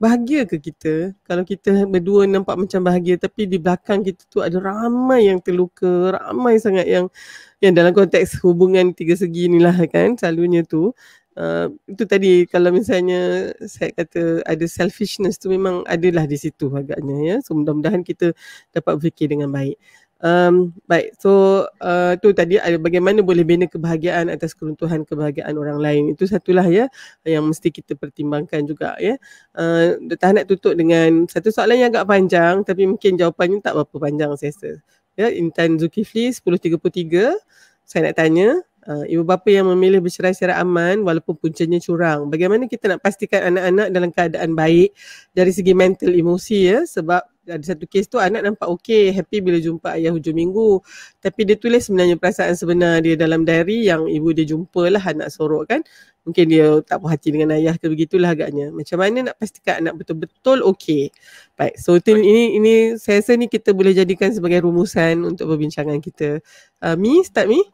bahagia ke kita kalau kita berdua nampak macam bahagia tapi di belakang kita tu ada ramai yang terluka, ramai sangat yang yang dalam konteks hubungan tiga segi inilah kan selalunya tu uh, itu tadi kalau misalnya saya kata ada selfishness tu memang adalah di situ agaknya ya. So mudah-mudahan kita dapat fikir dengan baik. Um, baik, so uh, tu tadi bagaimana boleh bina kebahagiaan atas keruntuhan kebahagiaan orang lain Itu satulah ya yang mesti kita pertimbangkan juga ya uh, Tak nak tutup dengan satu soalan yang agak panjang Tapi mungkin jawapannya tak berapa panjang saya rasa ya, Intan Zulkifli 1033 Saya nak tanya Uh, ibu bapa yang memilih bercerai secara aman walaupun puncanya curang. Bagaimana kita nak pastikan anak-anak dalam keadaan baik dari segi mental emosi ya sebab ada satu kes tu anak nampak okey, happy bila jumpa ayah hujung minggu. Tapi dia tulis sebenarnya perasaan sebenar dia dalam diary yang ibu dia lah anak sorok kan. Mungkin dia tak puas hati dengan ayah ke begitulah agaknya. Macam mana nak pastikan anak betul-betul okey. Baik, so tu ini, ini saya rasa ni kita boleh jadikan sebagai rumusan untuk perbincangan kita. Uh, Mi, start Mi.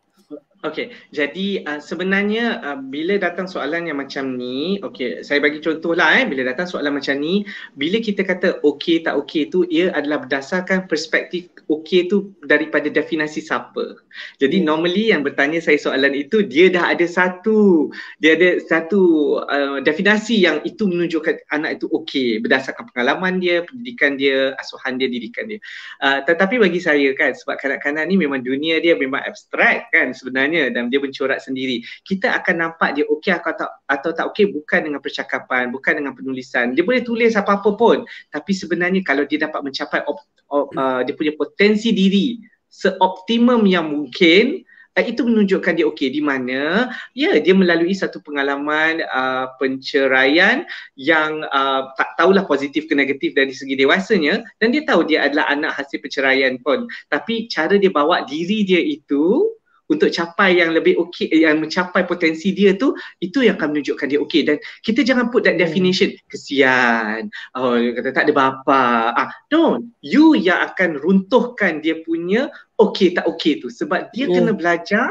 Okey, jadi uh, sebenarnya uh, bila datang soalan yang macam ni, okey, saya bagi contohlah eh, bila datang soalan macam ni, bila kita kata okey tak okey tu, ia adalah berdasarkan perspektif okey tu daripada definisi siapa. Jadi hmm. normally yang bertanya saya soalan itu, dia dah ada satu, dia ada satu uh, ah, definisi yang itu menunjukkan anak itu okey berdasarkan pengalaman dia, pendidikan dia, asuhan dia, didikan dia. Uh, tetapi bagi saya kan, sebab kanak-kanak ni memang dunia dia memang abstrak kan sebenarnya sebenarnya dan dia mencorak sendiri. Kita akan nampak dia okey atau, atau tak okey bukan dengan percakapan, bukan dengan penulisan. Dia boleh tulis apa-apa pun tapi sebenarnya kalau dia dapat mencapai op, op, uh, dia punya potensi diri seoptimum yang mungkin Uh, itu menunjukkan dia okey di mana ya yeah, dia melalui satu pengalaman uh, penceraian yang uh, tak tahulah positif ke negatif dari segi dewasanya dan dia tahu dia adalah anak hasil perceraian pun tapi cara dia bawa diri dia itu untuk capai yang lebih okey eh, yang mencapai potensi dia tu itu yang akan menunjukkan dia okey dan kita jangan put that hmm. definition kesian oh dia kata tak ada bapa ah no you yang akan runtuhkan dia punya okey tak okey tu sebab dia yeah. Hmm. kena belajar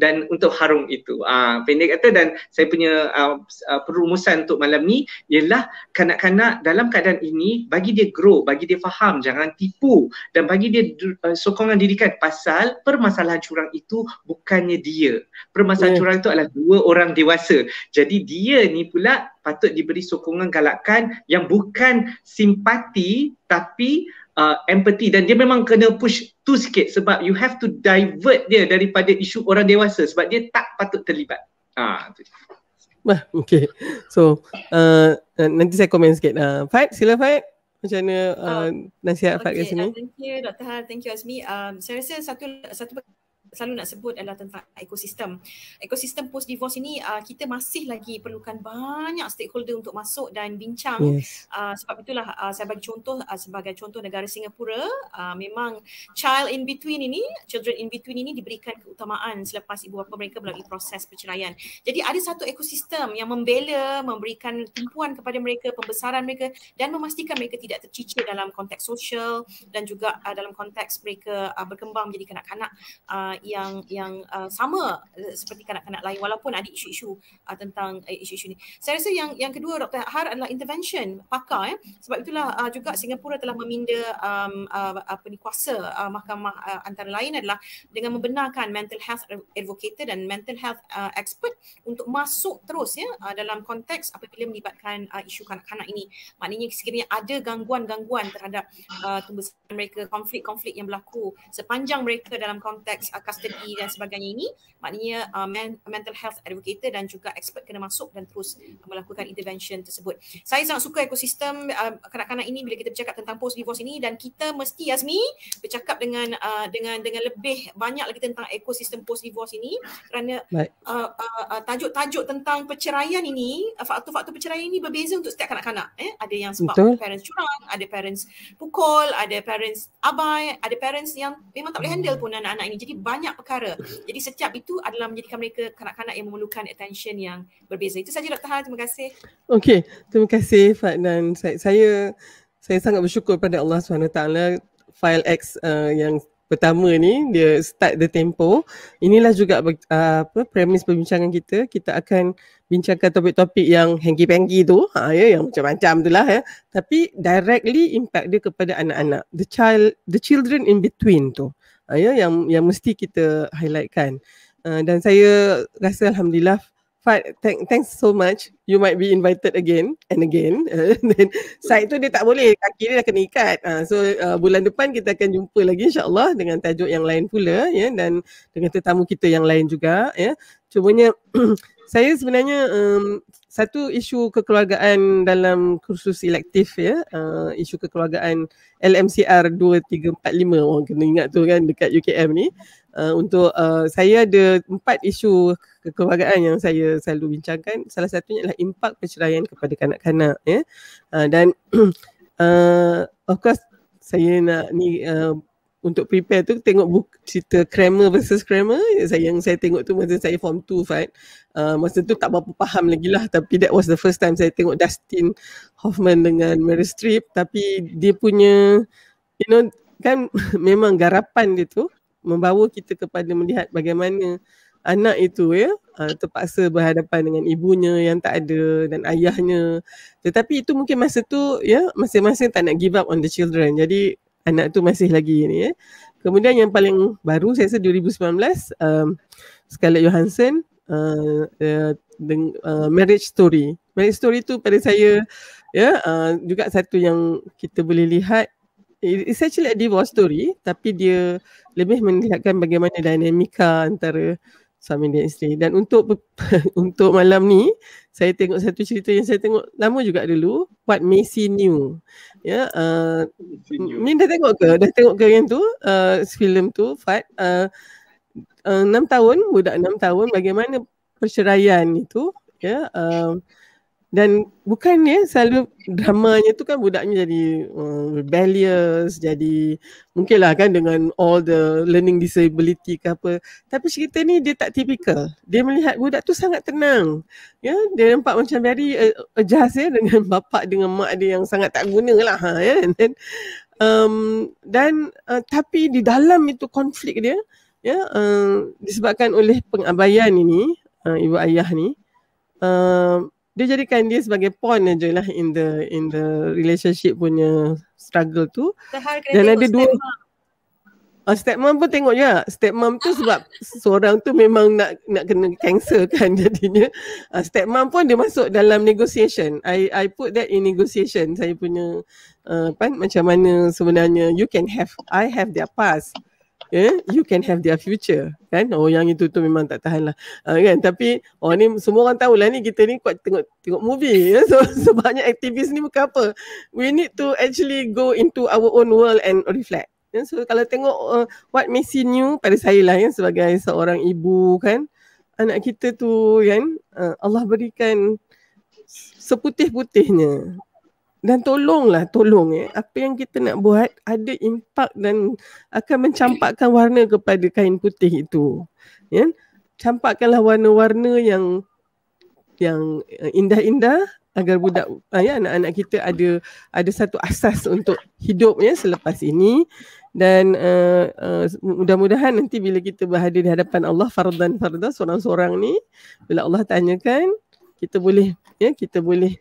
dan untuk harum itu. Ah uh, pendek kata dan saya punya uh, uh, perumusan untuk malam ni ialah kanak-kanak dalam keadaan ini bagi dia grow, bagi dia faham, jangan tipu dan bagi dia uh, sokongan didikan pasal permasalahan curang itu bukannya dia. Permasalahan yeah. curang itu adalah dua orang dewasa. Jadi dia ni pula patut diberi sokongan galakan yang bukan simpati tapi uh, empathy dan dia memang kena push tu sikit sebab you have to divert dia daripada isu orang dewasa sebab dia tak patut terlibat. Ah, tu. okay. So, uh, uh, nanti saya komen sikit. Uh, Fat, sila Fat. Macam mana uh, oh, nasihat okay. Fat kat sini? Uh, thank you Dr. Har. Thank you Azmi. Um, saya rasa satu satu selalu nak sebut adalah tentang ekosistem. Ekosistem post divorce ini uh, kita masih lagi perlukan banyak stakeholder untuk masuk dan bincang. Yes. Uh, sebab itulah uh, saya bagi contoh uh, sebagai contoh negara Singapura uh, memang child in between ini, children in between ini diberikan keutamaan selepas ibu bapa mereka melalui proses perceraian. Jadi ada satu ekosistem yang membela, memberikan tumpuan kepada mereka, pembesaran mereka dan memastikan mereka tidak tercicir dalam konteks sosial dan juga uh, dalam konteks mereka uh, berkembang menjadi kanak-kanak. Uh, yang yang uh, sama eh, seperti kanak-kanak lain walaupun ada isu-isu uh, tentang uh, isu-isu ni. Saya rasa yang yang kedua Dr. Har adalah intervention pakar ya. Sebab itulah uh, juga Singapura telah meminda um, uh, apa ni kuasa uh, mahkamah uh, antara lain adalah dengan membenarkan mental health advocate dan mental health uh, expert untuk masuk terus ya uh, dalam konteks apabila melibatkan uh, isu kanak-kanak ini. Maknanya sekiranya ada gangguan-gangguan terhadap uh, tumbuh mereka, konflik-konflik yang berlaku sepanjang mereka dalam konteks uh, custody dan sebagainya ini maknanya uh, men- mental health educator dan juga expert kena masuk dan terus melakukan intervention tersebut. Saya sangat suka ekosistem uh, kanak-kanak ini bila kita bercakap tentang post divorce ini dan kita mesti Yasmi bercakap dengan uh, dengan dengan lebih banyak lagi tentang ekosistem post divorce ini kerana right. uh, uh, uh, tajuk-tajuk tentang perceraian ini uh, faktor-faktor perceraian ini berbeza untuk setiap kanak-kanak eh ada yang sebab Betul. parents curang, ada parents pukul, ada parents abai, ada parents yang memang tak boleh handle pun anak-anak ini. Jadi banyak banyak perkara. Jadi setiap itu adalah menjadikan mereka kanak-kanak yang memerlukan attention yang berbeza. Itu saja Dr. Hal. Terima kasih. Okay, Terima kasih Fat dan saya, saya saya sangat bersyukur pada Allah SWT file X uh, yang pertama ni dia start the tempo inilah juga uh, apa premis perbincangan kita kita akan bincangkan topik-topik yang hengki-pengki tu ha, ya yang macam-macam itulah ya tapi directly impact dia kepada anak-anak the child the children in between tu uh, uh, ya yang yang mesti kita highlightkan uh, ah, dan saya rasa alhamdulillah Fad, thank, thanks so much. You might be invited again and again. And ah, then side tu dia tak boleh. Kaki dia dah kena ikat. Uh, so uh, bulan depan kita akan jumpa lagi insyaAllah dengan tajuk yang lain pula. ya yeah, Dan dengan tetamu kita yang lain juga. ya yeah. Cumanya saya sebenarnya um, satu isu kekeluargaan dalam kursus elektif ya, uh, isu kekeluargaan LMCR 2345 orang kena ingat tu kan dekat UKM ni. Uh, untuk uh, saya ada empat isu kekeluargaan yang saya selalu bincangkan. Salah satunya adalah impak perceraian kepada kanak-kanak ya. Uh, dan uh, of course saya nak ni uh, untuk prepare tu tengok buku cerita Kramer versus Kramer saya yang saya tengok tu masa saya form 2 fight uh, masa tu tak berapa faham lagi lah tapi that was the first time saya tengok Dustin Hoffman dengan Meryl Streep tapi dia punya you know kan memang garapan dia tu membawa kita kepada melihat bagaimana anak itu ya uh, terpaksa berhadapan dengan ibunya yang tak ada dan ayahnya tetapi itu mungkin masa tu ya masing-masing tak nak give up on the children jadi anak tu masih lagi ni eh. Kemudian yang paling baru saya rasa 2019 um, Scarlett Johansson uh, uh, deng, uh, Marriage Story. Marriage Story tu pada saya ya yeah, uh, juga satu yang kita boleh lihat it's actually a divorce story tapi dia lebih melihatkan bagaimana dinamika antara suami dan isteri. Dan untuk untuk malam ni, saya tengok satu cerita yang saya tengok lama juga dulu, What Macy New. Ya, yeah, uh, ni dah tengok ke? Dah tengok ke yang tu? Uh, eh, film tu, Fat. Uh, uh, 6 tahun, budak 6 tahun, bagaimana perceraian itu. Ya, yeah, dan bukan ya selalu dramanya tu kan budaknya jadi uh, rebellious jadi mungkinlah kan dengan all the learning disability ke apa tapi cerita ni dia tak typical dia melihat budak tu sangat tenang ya dia nampak macam very uh, adjust ya dengan bapak dengan mak dia yang sangat tak gunalah ha ya dan um, dan uh, tapi di dalam itu konflik dia ya uh, disebabkan oleh pengabaian ini uh, ibu ayah ni uh, dia jadikan dia sebagai point aje lah in the in the relationship punya struggle tu. Dan ada dua Uh, step mom pun tengok juga. Step mom tu sebab seorang tu memang nak nak kena cancel kan jadinya. Uh, step mom pun dia masuk dalam negotiation. I I put that in negotiation. Saya punya uh, apa, macam mana sebenarnya you can have I have their past eh, you can have their future kan oh yang itu tu memang tak tahan lah uh, kan tapi oh ni semua orang tahu lah ni kita ni kuat tengok tengok movie ya? so sebanyak aktivis ni bukan apa we need to actually go into our own world and reflect Yeah, kan? so kalau tengok uh, what makes you new pada saya lah ya kan? yeah, sebagai seorang ibu kan anak kita tu kan uh, Allah berikan seputih-putihnya dan tolonglah tolong eh apa yang kita nak buat ada impak dan akan mencampakkan warna kepada kain putih itu ya yeah? campakkanlah warna-warna yang yang eh, indah-indah agar budak ah, ya anak-anak kita ada ada satu asas untuk hidup ya selepas ini dan uh, uh, mudah-mudahan nanti bila kita berhadapan di hadapan Allah fardan fardan seorang-seorang ni bila Allah tanyakan kita boleh ya kita boleh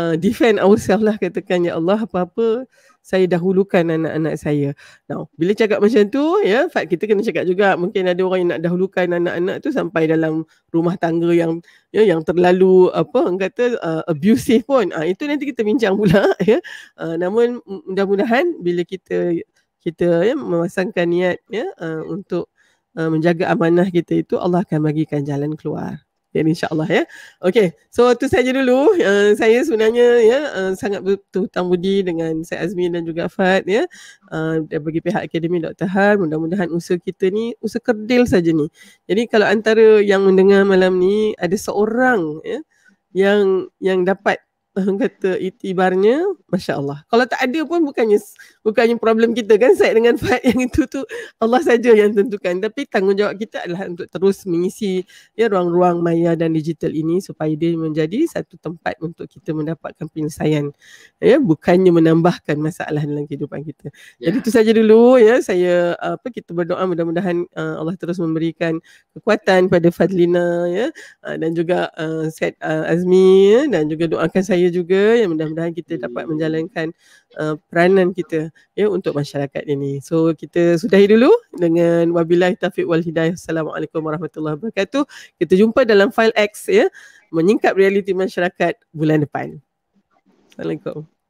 uh, defend ourselves lah katakan ya Allah apa-apa saya dahulukan anak-anak saya. Now, bila cakap macam tu, ya, fact kita kena cakap juga mungkin ada orang yang nak dahulukan anak-anak tu sampai dalam rumah tangga yang ya, yang terlalu apa orang kata uh, abusive pun. Uh, itu nanti kita bincang pula ya. Uh, namun mudah-mudahan bila kita kita ya, memasangkan niat ya uh, untuk uh, menjaga amanah kita itu Allah akan bagikan jalan keluar. Jadi insyaAllah ya. Okay. So tu saja dulu. Uh, saya sebenarnya ya uh, sangat berhutang budi dengan saya Azmi dan juga Fad ya. Uh, bagi pihak Akademi Dr. Har. Mudah-mudahan usaha kita ni usaha kerdil saja ni. Jadi kalau antara yang mendengar malam ni ada seorang ya yang yang dapat kata itibarnya Masya Allah Kalau tak ada pun bukannya bukannya problem kita kan Saya dengan Fahad yang itu tu Allah saja yang tentukan Tapi tanggungjawab kita adalah untuk terus mengisi ya, Ruang-ruang maya dan digital ini Supaya dia menjadi satu tempat untuk kita mendapatkan penyelesaian ya, Bukannya menambahkan masalah dalam kehidupan kita ya. Jadi itu saja dulu ya Saya apa kita berdoa mudah-mudahan uh, Allah terus memberikan kekuatan pada Fadlina ya, uh, Dan juga uh, Syed uh, Azmi ya, Dan juga doakan saya saya juga yang mudah-mudahan kita dapat menjalankan uh, peranan kita ya untuk masyarakat ini. So kita sudahi dulu dengan wabillahi taufiq wal hidayah. Assalamualaikum warahmatullahi wabarakatuh. Kita jumpa dalam file X ya menyingkap realiti masyarakat bulan depan. Assalamualaikum.